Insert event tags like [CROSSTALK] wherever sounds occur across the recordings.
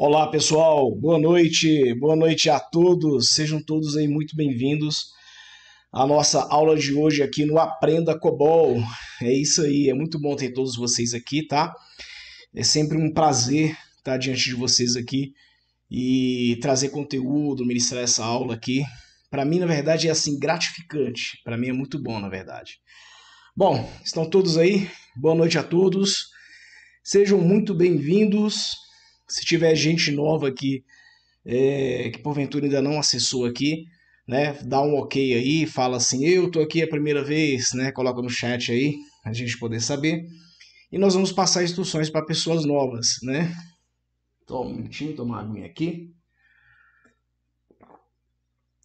Olá, pessoal. Boa noite. Boa noite a todos. Sejam todos aí muito bem-vindos à nossa aula de hoje aqui no Aprenda Cobol. É isso aí. É muito bom ter todos vocês aqui, tá? É sempre um prazer estar diante de vocês aqui e trazer conteúdo, ministrar essa aula aqui. Para mim, na verdade, é assim gratificante. Para mim é muito bom, na verdade. Bom, estão todos aí? Boa noite a todos. Sejam muito bem-vindos se tiver gente nova aqui é, que porventura ainda não acessou aqui, né, dá um ok aí, fala assim, eu tô aqui a primeira vez, né, coloca no chat aí, a gente poder saber. E nós vamos passar instruções para pessoas novas, né? Só um minutinho, tomar uma aguinha aqui.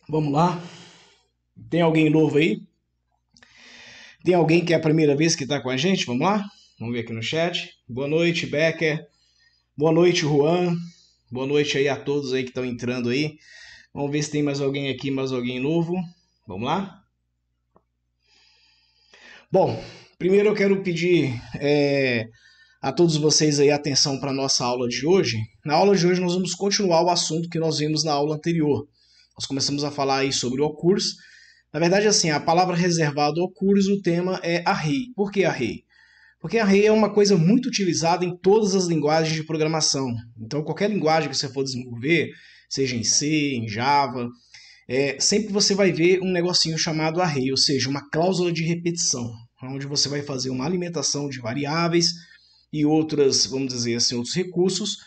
Vamos lá. Tem alguém novo aí? Tem alguém que é a primeira vez que está com a gente? Vamos lá? Vamos ver aqui no chat. Boa noite, Becker. Boa noite, Juan. Boa noite aí a todos aí que estão entrando aí. Vamos ver se tem mais alguém aqui, mais alguém novo. Vamos lá? Bom, primeiro eu quero pedir é, a todos vocês aí atenção para a nossa aula de hoje. Na aula de hoje nós vamos continuar o assunto que nós vimos na aula anterior. Nós começamos a falar aí sobre o curso. Na verdade, assim, a palavra reservada ao curso, o tema é a rei. Por que a rei? Porque array é uma coisa muito utilizada em todas as linguagens de programação. Então, qualquer linguagem que você for desenvolver, seja em C, em Java, é, sempre você vai ver um negocinho chamado array, ou seja, uma cláusula de repetição, onde você vai fazer uma alimentação de variáveis e outras, vamos dizer assim, outros recursos,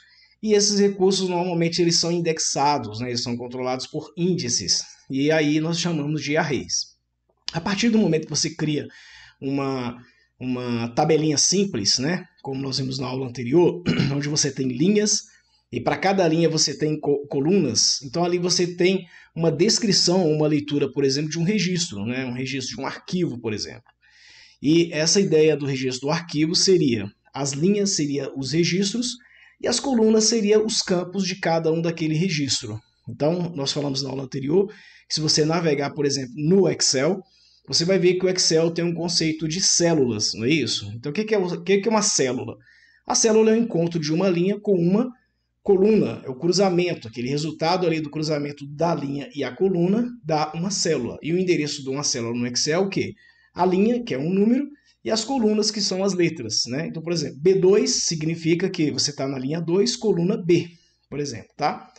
e esses recursos normalmente eles são indexados, né? eles são controlados por índices, e aí nós chamamos de arrays. A partir do momento que você cria uma uma tabelinha simples, né? Como nós vimos na aula anterior, [CLEARS THROAT] onde você tem linhas e para cada linha você tem colunas. Então ali você tem uma descrição, uma leitura, por exemplo, de um registro, né? Um registro de um arquivo, por exemplo. E essa ideia do registro do arquivo seria as linhas seria os registros e as colunas seria os campos de cada um daquele registro. Então, nós falamos na aula anterior que se você navegar, por exemplo, no Excel, você vai ver que o Excel tem um conceito de células, não é isso? Então, o é que é, uma célula? A célula é o encontro de uma linha com uma coluna, é o cruzamento, aquele resultado ali do cruzamento da linha e a coluna dá uma célula. E o endereço de uma célula no Excel é o quê? A linha, que é um número, e as colunas, que são as letras. Né? Então, por exemplo, B2 significa que você está na linha 2, coluna B, por exemplo. Tá?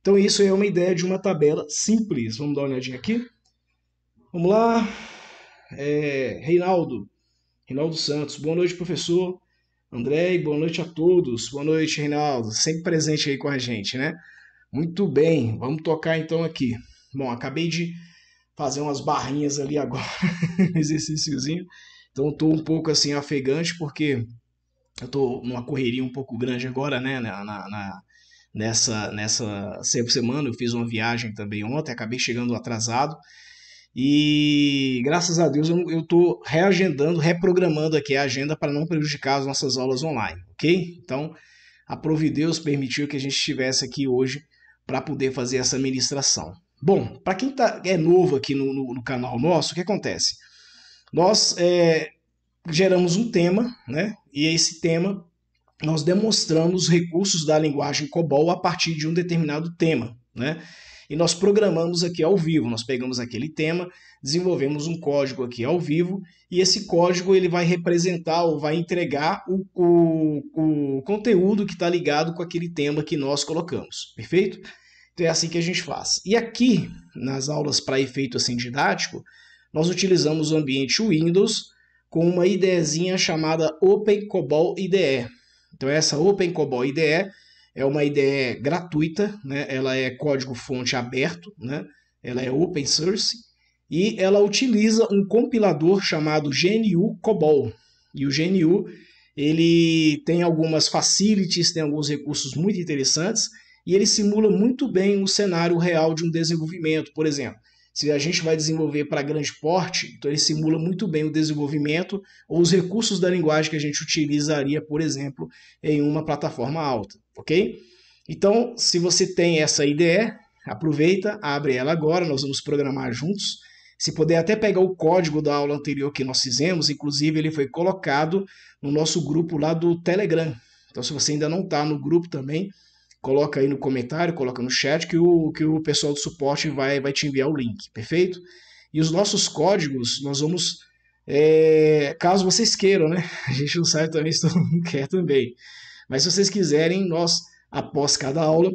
Então, isso é uma ideia de uma tabela simples. Vamos dar uma olhadinha aqui. Vamos lá. É, Reinaldo. Reinaldo Santos. Boa noite, professor. André, boa noite a todos. Boa noite, Reinaldo. Sempre presente aí com a gente, né? Muito bem, vamos tocar então aqui. Bom, acabei de fazer umas barrinhas ali agora, [LAUGHS] exercíciozinho. Então estou um pouco assim afegante porque eu estou numa correria um pouco grande agora, né? Na, na, nessa nessa semana eu fiz uma viagem também ontem, acabei chegando atrasado. E graças a Deus eu estou reagendando, reprogramando aqui a agenda para não prejudicar as nossas aulas online, ok? Então, a Deus permitiu que a gente estivesse aqui hoje para poder fazer essa ministração. Bom, para quem tá, é novo aqui no, no, no, canal nosso, o que acontece? Nós é, geramos um tema, né? E esse tema nós demonstramos recursos da linguagem COBOL a partir de um determinado tema, né? e nós programamos aqui ao vivo. Nós pegamos aquele tema, desenvolvemos um código aqui ao vivo e esse código ele vai representar ou vai entregar o, o, o conteúdo que está ligado com aquele tema que nós colocamos, perfeito? Então é assim que a gente faz. E aqui, nas aulas para efeito assim didático, nós utilizamos o ambiente Windows com uma IDEzinha chamada Open Cobol IDE. Então essa Open Cobol IDE é uma ideia gratuita, né? ela é código-fonte aberto, né? ela é open source, e ela utiliza um compilador chamado GNU COBOL. E o GNU ele tem algumas facilities, tem alguns recursos muito interessantes, e ele simula muito bem o cenário real de um desenvolvimento, por exemplo. Se a gente vai desenvolver para grande porte, então ele simula muito bem o desenvolvimento ou os recursos da linguagem que a gente utilizaria, por exemplo, em uma plataforma alta, ok? Então, se você tem essa IDE, aproveita, abre ela agora, nós vamos programar juntos. Se puder até pegar o código da aula anterior que nós fizemos, inclusive ele foi colocado no nosso grupo lá do Telegram. Então, se você ainda não está no grupo também, coloca aí no comentário, coloca no chat que o, que o pessoal do suporte vai, vai te enviar o link, perfeito? E os nossos códigos, nós vamos, é, caso vocês queiram, né? [LAUGHS] A gente não sabe também se todo mundo quer também. Mas se vocês quiserem, nós, após cada aula,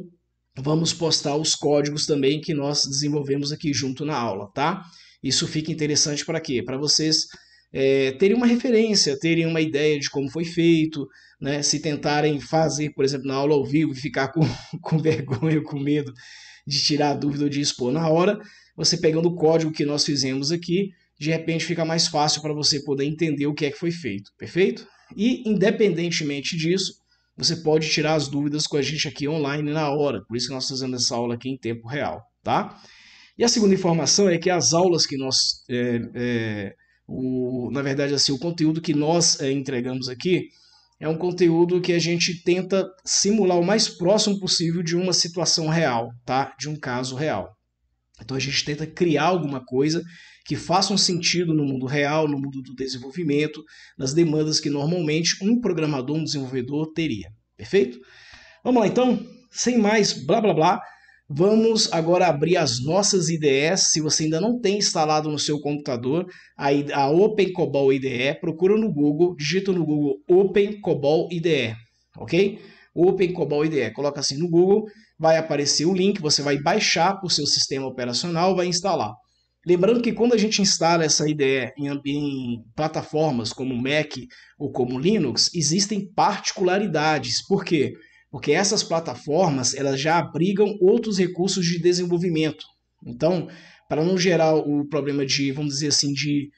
vamos postar os códigos também que nós desenvolvemos aqui junto na aula, tá? Isso fica interessante para quê? Para vocês é, terem uma referência, terem uma ideia de como foi feito, né? se tentarem fazer, por exemplo, na aula ao vivo e ficar com, [LAUGHS] com vergonha, com medo de tirar a dúvida ou de expor na hora, você pegando o código que nós fizemos aqui, de repente fica mais fácil para você poder entender o que é que foi feito, perfeito? E independentemente disso, você pode tirar as dúvidas com a gente aqui online na hora, por isso que nós fazemos essa aula aqui em tempo real, tá? E a segunda informação é que as aulas que nós é, é, o, na verdade, assim, o conteúdo que nós é, entregamos aqui é um conteúdo que a gente tenta simular o mais próximo possível de uma situação real, tá? De um caso real. Então a gente tenta criar alguma coisa que faça um sentido no mundo real, no mundo do desenvolvimento, nas demandas que normalmente um programador, um desenvolvedor teria. Perfeito? Vamos lá então, sem mais blá blá blá. Vamos agora abrir as nossas IDEs. Se você ainda não tem instalado no seu computador a, a Open Cobol IDE, procura no Google, digita no Google Open Cobol IDE, ok? Open Cobol IDE, coloca assim no Google, vai aparecer o link, você vai baixar para o seu sistema operacional, vai instalar. Lembrando que quando a gente instala essa IDE em, em plataformas como Mac ou como Linux, existem particularidades. Por quê? Porque porque essas plataformas elas já abrigam outros recursos de desenvolvimento. Então, para não gerar o problema de, vamos dizer assim, de,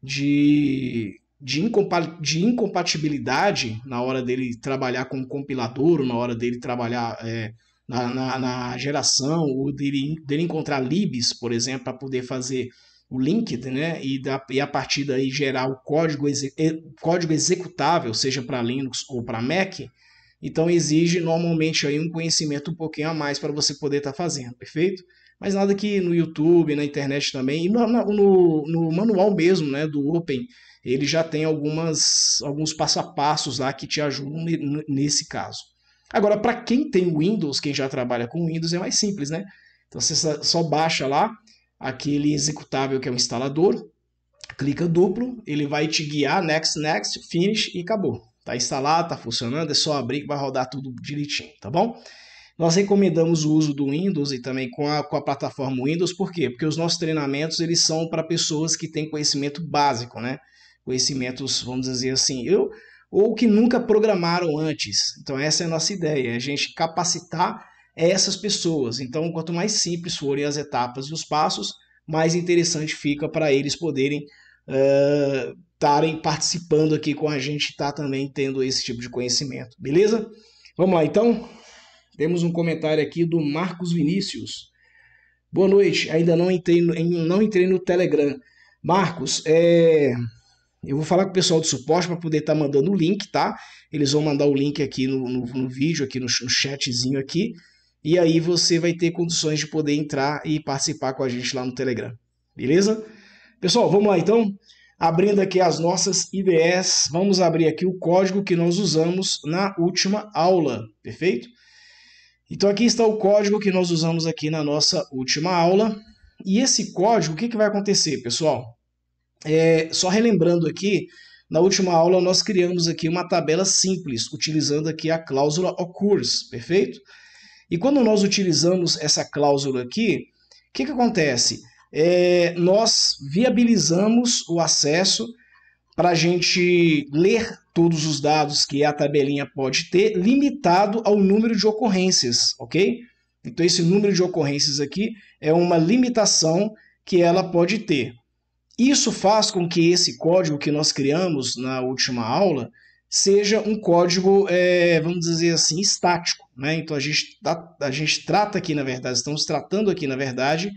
de, de, incompa de incompatibilidade na hora dele trabalhar com o compilador, ou na hora dele trabalhar é, na, na, na, geração, ou dele, dele encontrar libs, por exemplo, para poder fazer o linked, né, e, da, e a partir daí gerar o código, exe código executável, seja para Linux ou para Mac, então exige normalmente aí um conhecimento um pouquinho a mais para você poder estar tá fazendo, perfeito? Mas nada que no YouTube, na internet também, e no, no, no manual mesmo né, do Open, ele já tem algumas, alguns passo a passos lá que te ajudam nesse caso. Agora, para quem tem Windows, quem já trabalha com Windows, é mais simples, né? Então você só baixa lá aquele executável que é o instalador, clica duplo, ele vai te guiar, next, next, finish e acabou. Tá instalado, tá funcionando, é só abrir que vai rodar tudo direitinho, tá bom? Nós recomendamos o uso do Windows e também com a, com a plataforma Windows, por quê? Porque os nossos treinamentos eles são para pessoas que têm conhecimento básico, né? Conhecimentos, vamos dizer assim, eu ou que nunca programaram antes. Então essa é a nossa ideia, é a gente capacitar essas pessoas. Então, quanto mais simples forem as etapas e os passos, mais interessante fica para eles poderem uh, estarem participando aqui com a gente, estar tá também tendo esse tipo de conhecimento, beleza? Vamos lá então? Temos um comentário aqui do Marcos Vinícius. Boa noite, ainda não entrei, não entrei no Telegram. Marcos, é... eu vou falar com o pessoal do suporte para poder estar tá mandando o link, tá? Eles vão mandar o link aqui no, no, no vídeo, aqui no, no chatzinho aqui. E aí você vai ter condições de poder entrar e participar com a gente lá no Telegram. Beleza? Pessoal, vamos lá então. Abrindo aqui as nossas IDEs, vamos abrir aqui o código que nós usamos na última aula, perfeito? Então aqui está o código que nós usamos aqui na nossa última aula. E esse código, o que, que vai acontecer, pessoal? É, só relembrando aqui, na última aula nós criamos aqui uma tabela simples, utilizando aqui a cláusula occurs, perfeito? E quando nós utilizamos essa cláusula aqui, o que, que acontece? é, nós viabilizamos o acesso para a gente ler todos os dados que a tabelinha pode ter, limitado ao número de ocorrências, ok? Então, esse número de ocorrências aqui é uma limitação que ela pode ter. Isso faz com que esse código que nós criamos na última aula seja um código, é, vamos dizer assim, estático. Né? Então, a gente, tá, a gente trata aqui, na verdade, estamos tratando aqui, na verdade,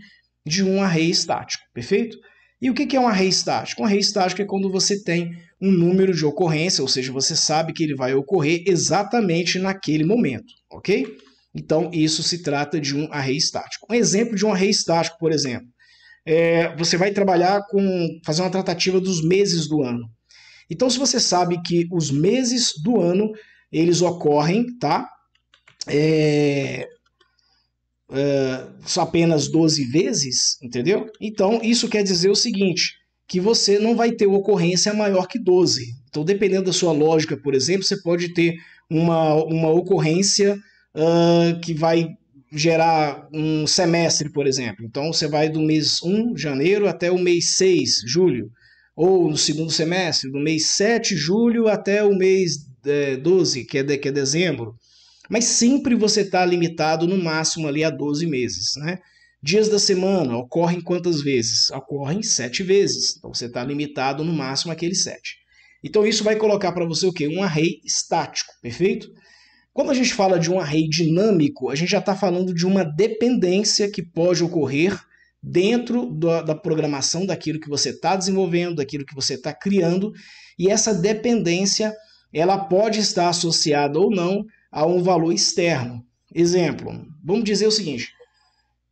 de um array estático, perfeito? E o que é um array estático? Um array estático é quando você tem um número de ocorrência, ou seja, você sabe que ele vai ocorrer exatamente naquele momento, ok? Então, isso se trata de um array estático. Um exemplo de um array estático, por exemplo, é, você vai trabalhar com fazer uma tratativa dos meses do ano. Então, se você sabe que os meses do ano eles ocorrem, tá? É, é, só apenas 12 vezes, entendeu? Então, isso quer dizer o seguinte, que você não vai ter ocorrência maior que 12. Então, dependendo da sua lógica, por exemplo, você pode ter uma, uma ocorrência uh, que vai gerar um semestre, por exemplo. Então, você vai do mês 1, janeiro, até o mês 6, julho. Ou no segundo semestre, do mês 7, julho, até o mês é, 12, que é, de, que é dezembro mas sempre você está limitado no máximo ali a 12 meses, né? Dias da semana ocorrem quantas vezes? Ocorrem sete vezes. Então você está limitado no máximo aqueles sete. Então isso vai colocar para você o quê? Um array estático, perfeito? Quando a gente fala de um array dinâmico, a gente já está falando de uma dependência que pode ocorrer dentro da, da programação daquilo que você está desenvolvendo, daquilo que você está criando, e essa dependência ela pode estar associada ou não a um valor externo. Exemplo, vamos dizer o seguinte: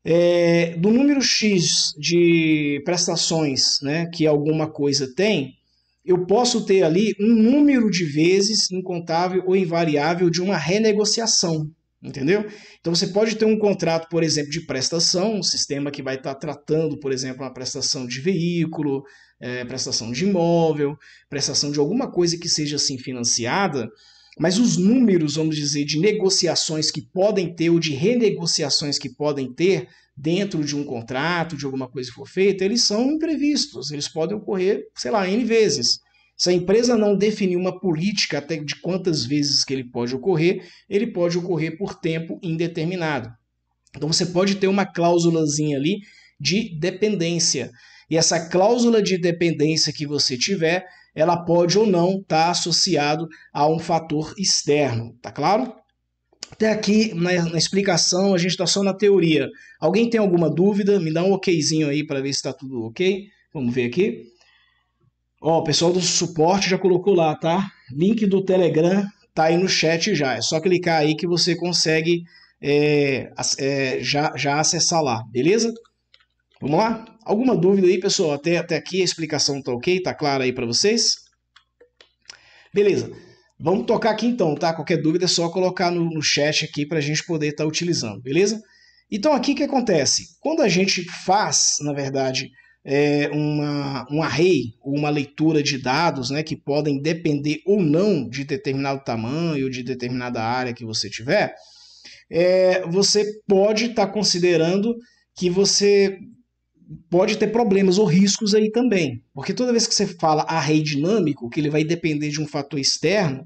é, do número X de prestações né, que alguma coisa tem, eu posso ter ali um número de vezes incontável ou invariável de uma renegociação. Entendeu? Então você pode ter um contrato, por exemplo, de prestação, um sistema que vai estar tratando, por exemplo, uma prestação de veículo, é, prestação de imóvel, prestação de alguma coisa que seja assim financiada, mas os números, vamos dizer, de negociações que podem ter ou de renegociações que podem ter dentro de um contrato, de alguma coisa que for feita, eles são imprevistos, eles podem ocorrer, sei lá, N vezes. Se a empresa não definir uma política até de quantas vezes que ele pode ocorrer, ele pode ocorrer por tempo indeterminado. Então você pode ter uma cláusulazinha ali de dependência. E essa cláusula de dependência que você tiver, ela pode ou não estar tá associado a um fator externo, tá claro? Até aqui na, na explicação a gente está só na teoria. Alguém tem alguma dúvida? Me dá um okzinho aí para ver se está tudo ok. Vamos ver aqui. Ó, o pessoal do suporte já colocou lá, tá? Link do Telegram tá aí no chat já. É só clicar aí que você consegue é, é, já, já acessar lá, beleza? Vamos lá? Alguma dúvida aí, pessoal? Até, até aqui a explicação tá ok? Tá clara aí para vocês? Beleza. Vamos tocar aqui então, tá? Qualquer dúvida é só colocar no, no chat aqui para a gente poder estar tá utilizando, beleza? Então aqui o que acontece? Quando a gente faz, na verdade, é uma, um array ou uma leitura de dados né, que podem depender ou não de determinado tamanho, de determinada área que você tiver, é, você pode estar tá considerando que você pode ter problemas ou riscos aí também. Porque toda vez que você fala array dinâmico, que ele vai depender de um fator externo,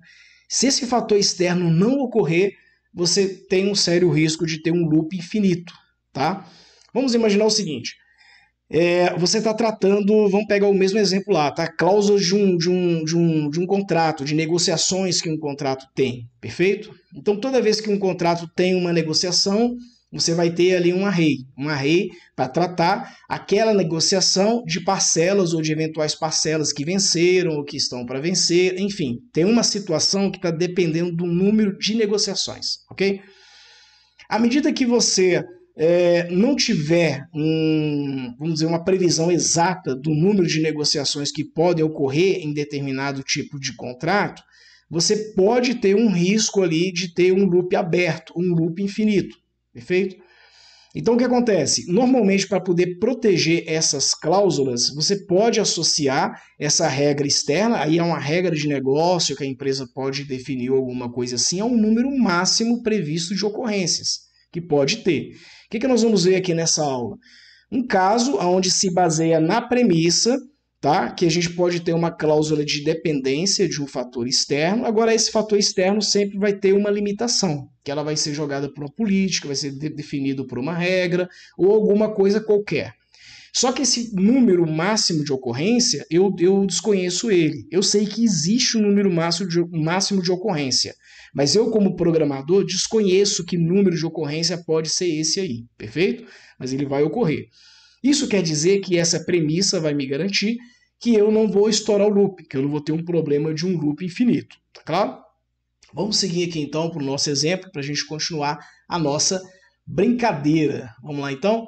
se esse fator externo não ocorrer, você tem um sério risco de ter um loop infinito, tá? Vamos imaginar o seguinte, é, você está tratando, vamos pegar o mesmo exemplo lá, tá? Cláusulas de um, de, um, de, um, de um contrato, de negociações que um contrato tem, perfeito? Então toda vez que um contrato tem uma negociação, você vai ter ali um array, um array para tratar aquela negociação de parcelas ou de eventuais parcelas que venceram ou que estão para vencer, enfim, tem uma situação que está dependendo do número de negociações, ok? À medida que você é, não tiver um, vamos dizer, uma previsão exata do número de negociações que podem ocorrer em determinado tipo de contrato, você pode ter um risco ali de ter um loop aberto, um loop infinito. Perfeito? Então, o que acontece? Normalmente, para poder proteger essas cláusulas, você pode associar essa regra externa, aí é uma regra de negócio que a empresa pode definir alguma coisa assim, a é um número máximo previsto de ocorrências que pode ter. O que, que nós vamos ver aqui nessa aula? Um caso onde se baseia na premissa tá? que a gente pode ter uma cláusula de dependência de um fator externo. Agora, esse fator externo sempre vai ter uma limitação, que ela vai ser jogada por uma política, vai ser de definido por uma regra ou alguma coisa qualquer. Só que esse número máximo de ocorrência, eu, eu desconheço ele. Eu sei que existe um número máximo de, máximo de ocorrência, mas eu, como programador, desconheço que número de ocorrência pode ser esse aí, perfeito? Mas ele vai ocorrer. Isso quer dizer que essa premissa vai me garantir que eu não vou estourar o loop, que eu não vou ter um problema de um loop infinito, tá claro? Vamos seguir aqui então para o nosso exemplo, para a gente continuar a nossa brincadeira. Vamos lá então?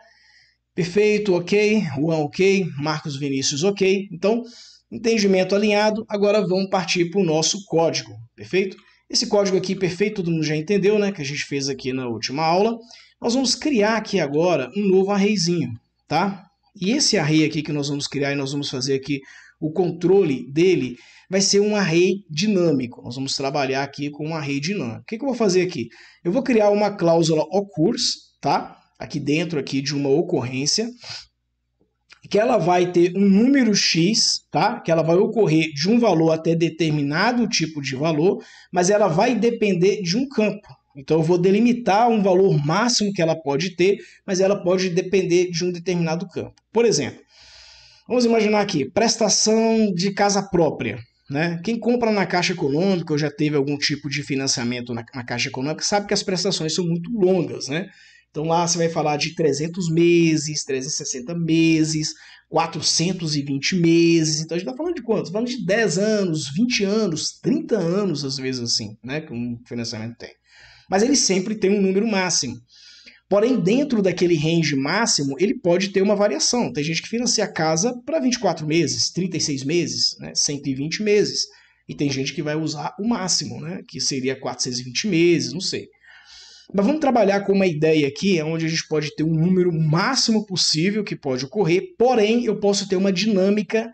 Perfeito, ok. Juan, ok. Marcos Vinícius, ok. Então, entendimento alinhado. Agora vamos partir para o nosso código, perfeito? Esse código aqui, perfeito, todo mundo já entendeu, né? Que a gente fez aqui na última aula. Nós vamos criar aqui agora um novo arrayzinho, tá? E esse array aqui que nós vamos criar e nós vamos fazer aqui o controle dele vai ser um array dinâmico. Nós vamos trabalhar aqui com um array dinâmico. O que, que eu vou fazer aqui? Eu vou criar uma cláusula occurs, tá? Aqui dentro aqui de uma ocorrência, que ela vai ter um número x, tá? Que ela vai ocorrer de um valor até determinado tipo de valor, mas ela vai depender de um campo. Então eu vou delimitar um valor máximo que ela pode ter, mas ela pode depender de um determinado campo. Por exemplo, vamos imaginar aqui, prestação de casa própria. Né? Quem compra na Caixa Econômica ou já teve algum tipo de financiamento na, na, Caixa Econômica sabe que as prestações são muito longas. Né? Então lá você vai falar de 300 meses, 360 meses, 420 meses. Então a gente está falando de quantos? Falando de 10 anos, 20 anos, 30 anos, às vezes assim, né? que um financiamento tem mas ele sempre tem um número máximo. Porém, dentro daquele range máximo, ele pode ter uma variação. Tem gente que financia a casa para 24 meses, 36 meses, né, 120 meses. E tem gente que vai usar o máximo, né, que seria 420 meses, não sei. Mas vamos trabalhar com uma ideia aqui é onde a gente pode ter um número máximo possível que pode ocorrer, porém eu posso ter uma dinâmica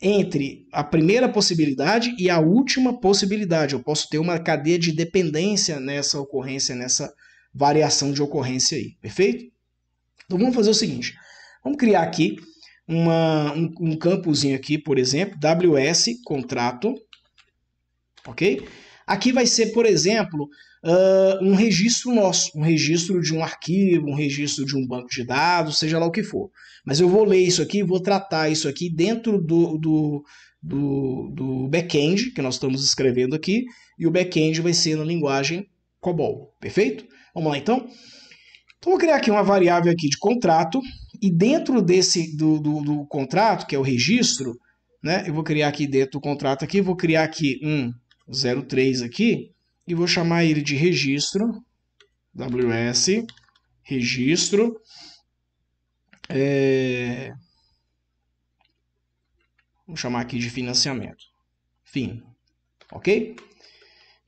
entre a primeira possibilidade e a última possibilidade. Eu posso ter uma cadeia de dependência nessa ocorrência, nessa variação de ocorrência aí, perfeito? Então vamos fazer o seguinte: vamos criar aqui uma, um, um campozinho aqui, por exemplo, WS contrato, ok? Aqui vai ser, por exemplo, uh, um registro nosso, um registro de um arquivo, um registro de um banco de dados, seja lá o que for. Mas eu vou ler isso aqui, vou tratar isso aqui dentro do, do, do, do back-end que nós estamos escrevendo aqui, e o back-end vai ser na linguagem COBOL, perfeito? Vamos lá então? Então, vou criar aqui uma variável aqui de contrato, e dentro desse do, do, do, contrato, que é o registro, né, eu vou criar aqui dentro do contrato aqui, vou criar aqui um 03 aqui, e vou chamar ele de registro, WS, registro, é... vou chamar aqui de financiamento, fim ok?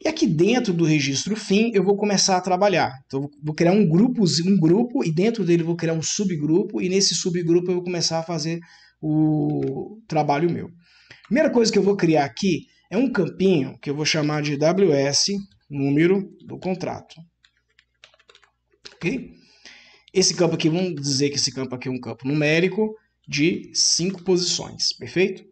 E aqui dentro do registro fim eu vou começar a trabalhar. Então vou criar um grupo, um grupo e dentro dele vou criar um subgrupo e nesse subgrupo eu vou começar a fazer o trabalho meu. Primeira coisa que eu vou criar aqui é um campinho que eu vou chamar de WS, número do contrato. Ok? Esse campo aqui, vamos dizer que esse campo aqui é um campo numérico de cinco posições, perfeito?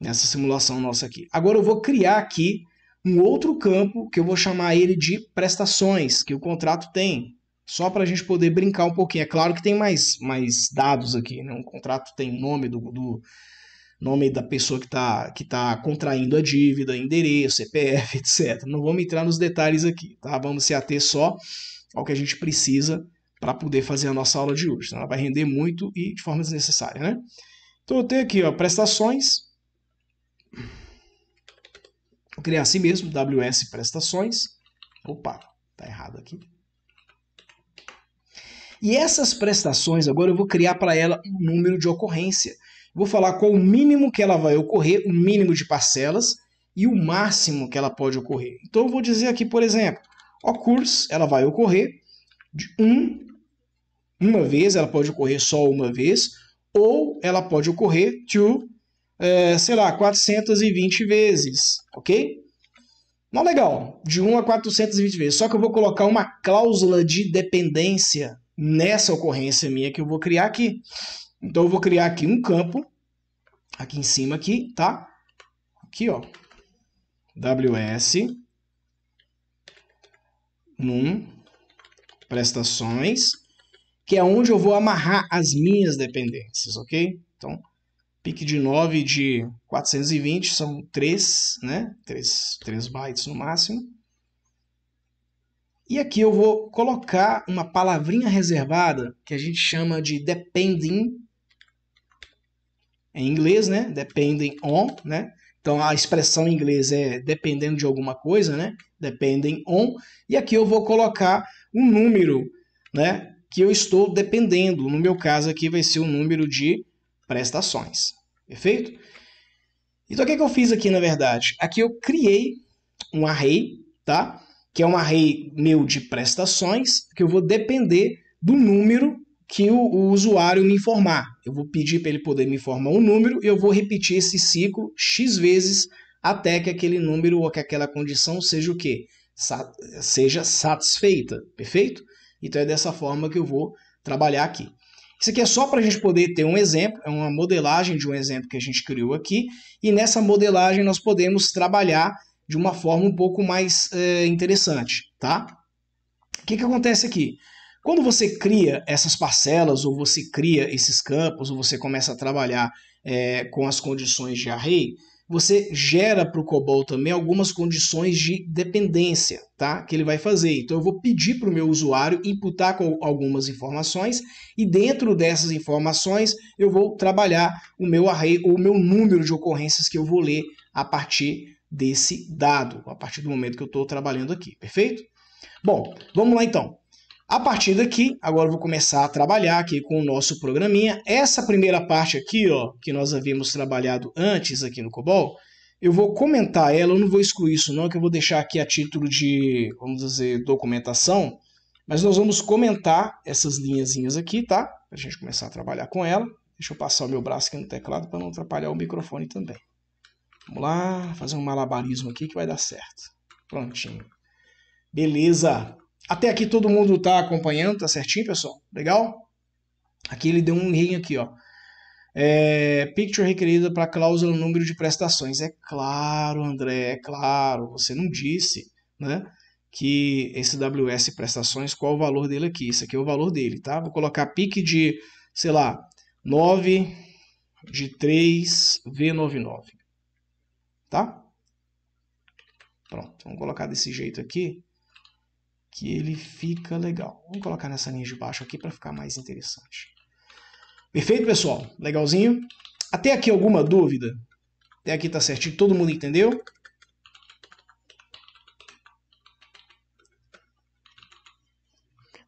Nessa simulação nossa aqui. Agora eu vou criar aqui um outro campo que eu vou chamar ele de prestações, que o contrato tem, só para a gente poder brincar um pouquinho. É claro que tem mais, mais dados aqui, né? contrato tem nome do, do, nome da pessoa que está que tá contraindo a dívida, endereço, CPF, [LAUGHS] etc. Não vamos entrar nos detalhes aqui, tá? Vamos se ater só ao que a gente precisa para poder fazer a nossa aula de hoje. Então, ela vai render muito e de forma desnecessária, né? Então eu tenho aqui, ó, prestações. Vou criar assim mesmo, WS prestações. Opa, tá errado aqui. E essas prestações, agora eu vou criar para ela um número de ocorrência. Vou falar qual o mínimo que ela vai ocorrer, o mínimo de parcelas e o máximo que ela pode ocorrer. Então, eu vou dizer aqui, por exemplo, o curso ela vai ocorrer de um, uma vez, ela pode ocorrer só uma vez, ou ela pode ocorrer to, é, sei lá, 420 vezes, ok? Não legal, de 1 a 420 vezes. Só que eu vou colocar uma cláusula de dependência nessa ocorrência minha que eu vou criar aqui. Então eu vou criar aqui um campo aqui em cima aqui, tá? Aqui, ó. WS num prestações, que é onde eu vou amarrar as minhas dependências, ok? Então, pique de 9 de 420 são 3, né? 3, 3 bytes no máximo. E aqui eu vou colocar uma palavrinha reservada que a gente chama de depending em inglês, né? Depending on, né? Então a expressão em inglês é dependendo de alguma coisa, né? Depending on. E aqui eu vou colocar um número, né? Que eu estou dependendo. No meu caso aqui vai ser o número de prestações. Perfeito? Então o que, é que eu fiz aqui na verdade? Aqui eu criei um array, tá? Que é um array meu de prestações, que eu vou depender do número que o, o usuário me informar. Eu vou pedir para ele poder me informar o um número e eu vou repetir esse ciclo X vezes até que aquele número ou que aquela condição seja o quê? Sa seja satisfeita, perfeito? Então é dessa forma que eu vou trabalhar aqui. Isso aqui é só para a gente poder ter um exemplo, é uma modelagem de um exemplo que a gente criou aqui, e nessa modelagem nós podemos trabalhar de uma forma um pouco mais é, interessante, tá? O que, que acontece aqui? Quando você cria essas parcelas, ou você cria esses campos, ou você começa a trabalhar é, com as condições de array, você gera para o COBOL também algumas condições de dependência, tá? Que ele vai fazer. Então eu vou pedir para o meu usuário imputar com algumas informações e dentro dessas informações eu vou trabalhar o meu array ou o meu número de ocorrências que eu vou ler a partir desse dado, a partir do momento que eu estou trabalhando aqui, perfeito? Bom, vamos lá então. A partir daqui, agora eu vou começar a trabalhar aqui com o nosso programinha. Essa primeira parte aqui, ó, que nós havíamos trabalhado antes aqui no COBOL, eu vou comentar ela, eu não vou excluir isso não, que eu vou deixar aqui a título de, vamos dizer, documentação, mas nós vamos comentar essas linhazinhas aqui, tá? Para a gente começar a trabalhar com ela. Deixa eu passar o meu braço aqui no teclado para não atrapalhar o microfone também. Vamos lá, fazer um malabarismo aqui que vai dar certo. Prontinho. Beleza. Até aqui todo mundo tá acompanhando, tá certinho, pessoal? Legal? Aqui ele deu um rim aqui, ó. É, picture requerida para cláusula número de prestações. É claro, André, é claro. Você não disse, né? Que esse WS prestações, qual o valor dele aqui? Isso aqui é o valor dele, tá? Vou colocar pique de, sei lá, 9 de 3V99. Tá? Pronto, vamos colocar desse jeito aqui que ele fica legal. Vamos colocar nessa linha de baixo aqui para ficar mais interessante. Perfeito, pessoal? Legalzinho? Até aqui alguma dúvida? Até aqui tá certinho? Todo mundo entendeu?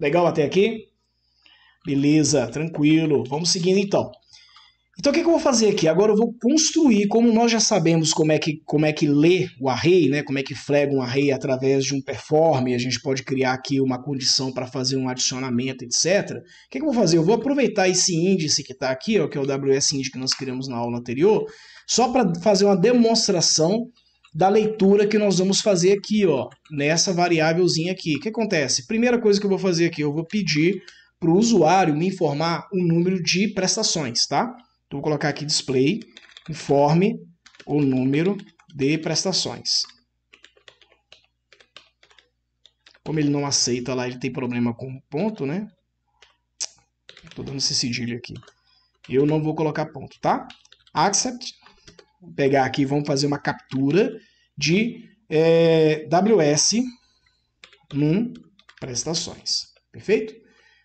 Legal até aqui? Beleza, tranquilo. Vamos seguindo então. Então o que, que, eu vou fazer aqui? Agora eu vou construir, como nós já sabemos como é que, como é que lê o array, né? como é que flega um array através de um perform, a gente pode criar aqui uma condição para fazer um adicionamento, etc. O que, que, eu vou fazer? Eu vou aproveitar esse índice que está aqui, ó, que é o WSIndice que nós criamos na aula anterior, só para fazer uma demonstração da leitura que nós vamos fazer aqui, ó, nessa variávelzinha aqui. O que acontece? Primeira coisa que eu vou fazer aqui, eu vou pedir para o usuário me informar o número de prestações, tá? Então, vou colocar aqui display, informe o número de prestações. Como ele não aceita lá, ele tem problema com ponto, né? Estou dando esse cedilho aqui. Eu não vou colocar ponto, tá? Accept. Vou pegar aqui, vamos fazer uma captura de é, eh, WS num prestações. Perfeito?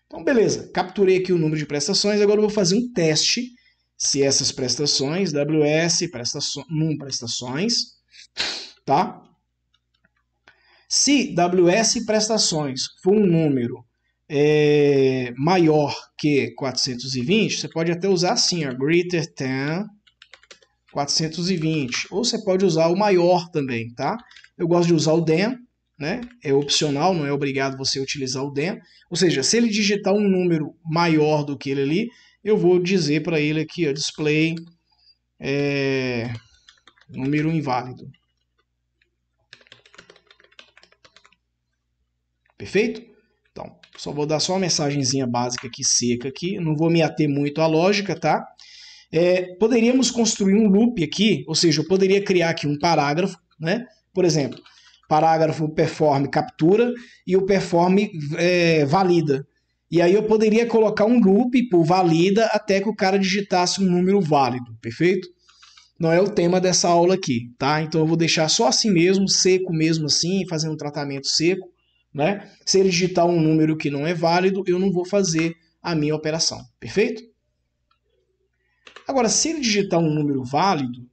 Então, beleza. Capturei aqui o número de prestações. Agora eu vou fazer um teste se essas prestações, WS, prestações num prestações, tá? Se WS prestações for um número é, maior que 420, você pode até usar assim, ó, greater than 420, ou você pode usar o maior também, tá? Eu gosto de usar o than, né? É opcional, não é obrigado você utilizar o than. Ou seja, se ele digitar um número maior do que ele ali, eu vou dizer para ele aqui, ó, display é, número inválido. Perfeito? Então, só vou dar só uma mensagenzinha básica aqui, seca aqui. Não vou me ater muito à lógica, tá? É, poderíamos construir um loop aqui, ou seja, eu poderia criar aqui um parágrafo, né? Por exemplo, parágrafo perform captura e o perform é, valida. E aí eu poderia colocar um loop por valida até que o cara digitasse um número válido, perfeito? Não é o tema dessa aula aqui, tá? Então eu vou deixar só assim mesmo, seco mesmo assim, fazendo um tratamento seco, né? Se ele digitar um número que não é válido, eu não vou fazer a minha operação, perfeito? Agora, se ele digitar um número válido,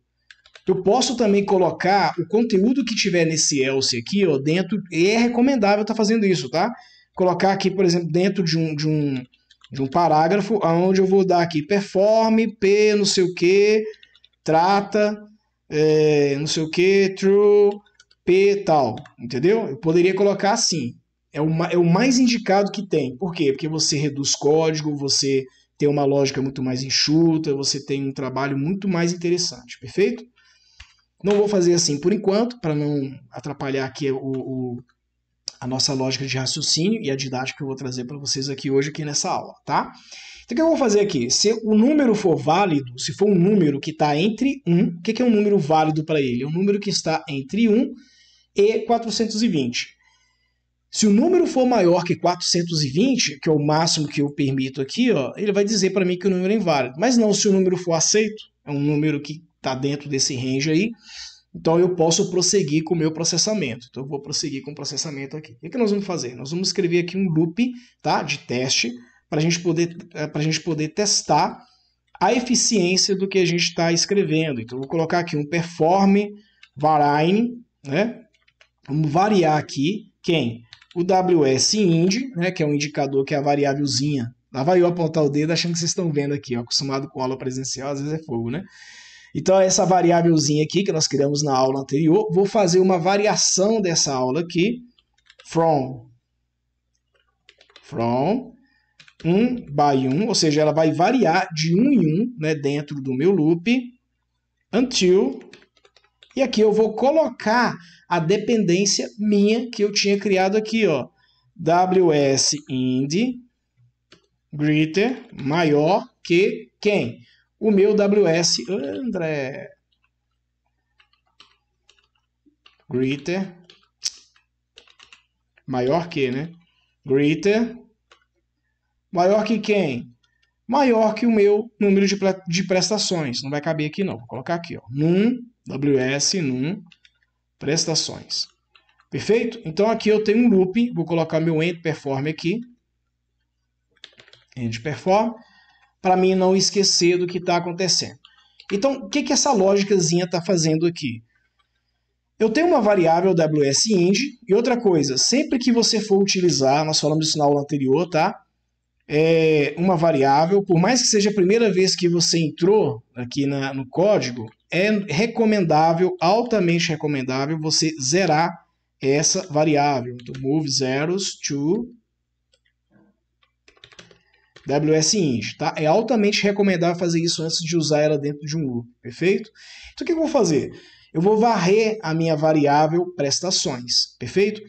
eu posso também colocar o conteúdo que tiver nesse else aqui, ó, dentro, e é recomendável estar tá fazendo isso, tá? colocar aqui, por exemplo, dentro de um, de um, de um parágrafo, onde eu vou dar aqui perform, P, não sei o que, trata, é, não sei o que, true, P, tal, entendeu? Eu poderia colocar assim. É o, é o mais indicado que tem. Por quê? Porque você reduz código, você tem uma lógica muito mais enxuta, você tem um trabalho muito mais interessante, perfeito? Não vou fazer assim por enquanto, para não atrapalhar aqui o, o, a nossa lógica de raciocínio e a didática que eu vou trazer para vocês aqui hoje aqui nessa aula, tá? Então o que eu vou fazer aqui? Se o número for válido, se for um número que está entre 1, o que, que é um número válido para ele? É um número que está entre 1 e 420. Se o número for maior que 420, que é o máximo que eu permito aqui, ó, ele vai dizer para mim que o número é inválido. Mas não, se o número for aceito, é um número que está dentro desse range aí, então eu posso prosseguir com o meu processamento. Então eu vou prosseguir com o processamento aqui. O que é nós vamos fazer? Nós vamos escrever aqui um loop tá, de teste para eh, a gente poder testar a eficiência do que a gente está escrevendo. Então eu vou colocar aqui um perform varine, né? Vamos variar aqui quem? O WSInd, né, que é um indicador que é a variávelzinha. Lá vai eu apontar o dedo achando que vocês estão vendo aqui, ó, acostumado com aula presencial, às vezes é fogo, né? Então, essa variávelzinha aqui que nós criamos na aula anterior, vou fazer uma variação dessa aula aqui, from, from, 1 um by 1, um, ou seja, ela vai variar de 1 um em 1 né, dentro do meu loop, until, e aqui eu vou colocar a dependência minha que eu tinha criado aqui, ó, ws greater maior que quem? O meu WS André greeter maior que, né? greeter maior que quem? Maior que o meu número de, de prestações. Não vai caber aqui não, vou colocar aqui, ó. num WS num prestações. Perfeito? Então aqui eu tenho um loop, vou colocar meu end perform aqui. End perform para mim não esquecer do que está acontecendo. Então, o que, que essa lógicazinha está fazendo aqui? Eu tenho uma variável wsInd e outra coisa, sempre que você for utilizar, nós falamos isso na aula anterior, tá? É uma variável, por mais que seja a primeira vez que você entrou aqui na, no código, é recomendável, altamente recomendável, você zerar essa variável. Então, move zeros to WSINT, tá? É altamente recomendável fazer isso antes de usar ela dentro de um loop, perfeito? Então o que eu vou fazer? Eu vou varrer a minha variável prestações, perfeito?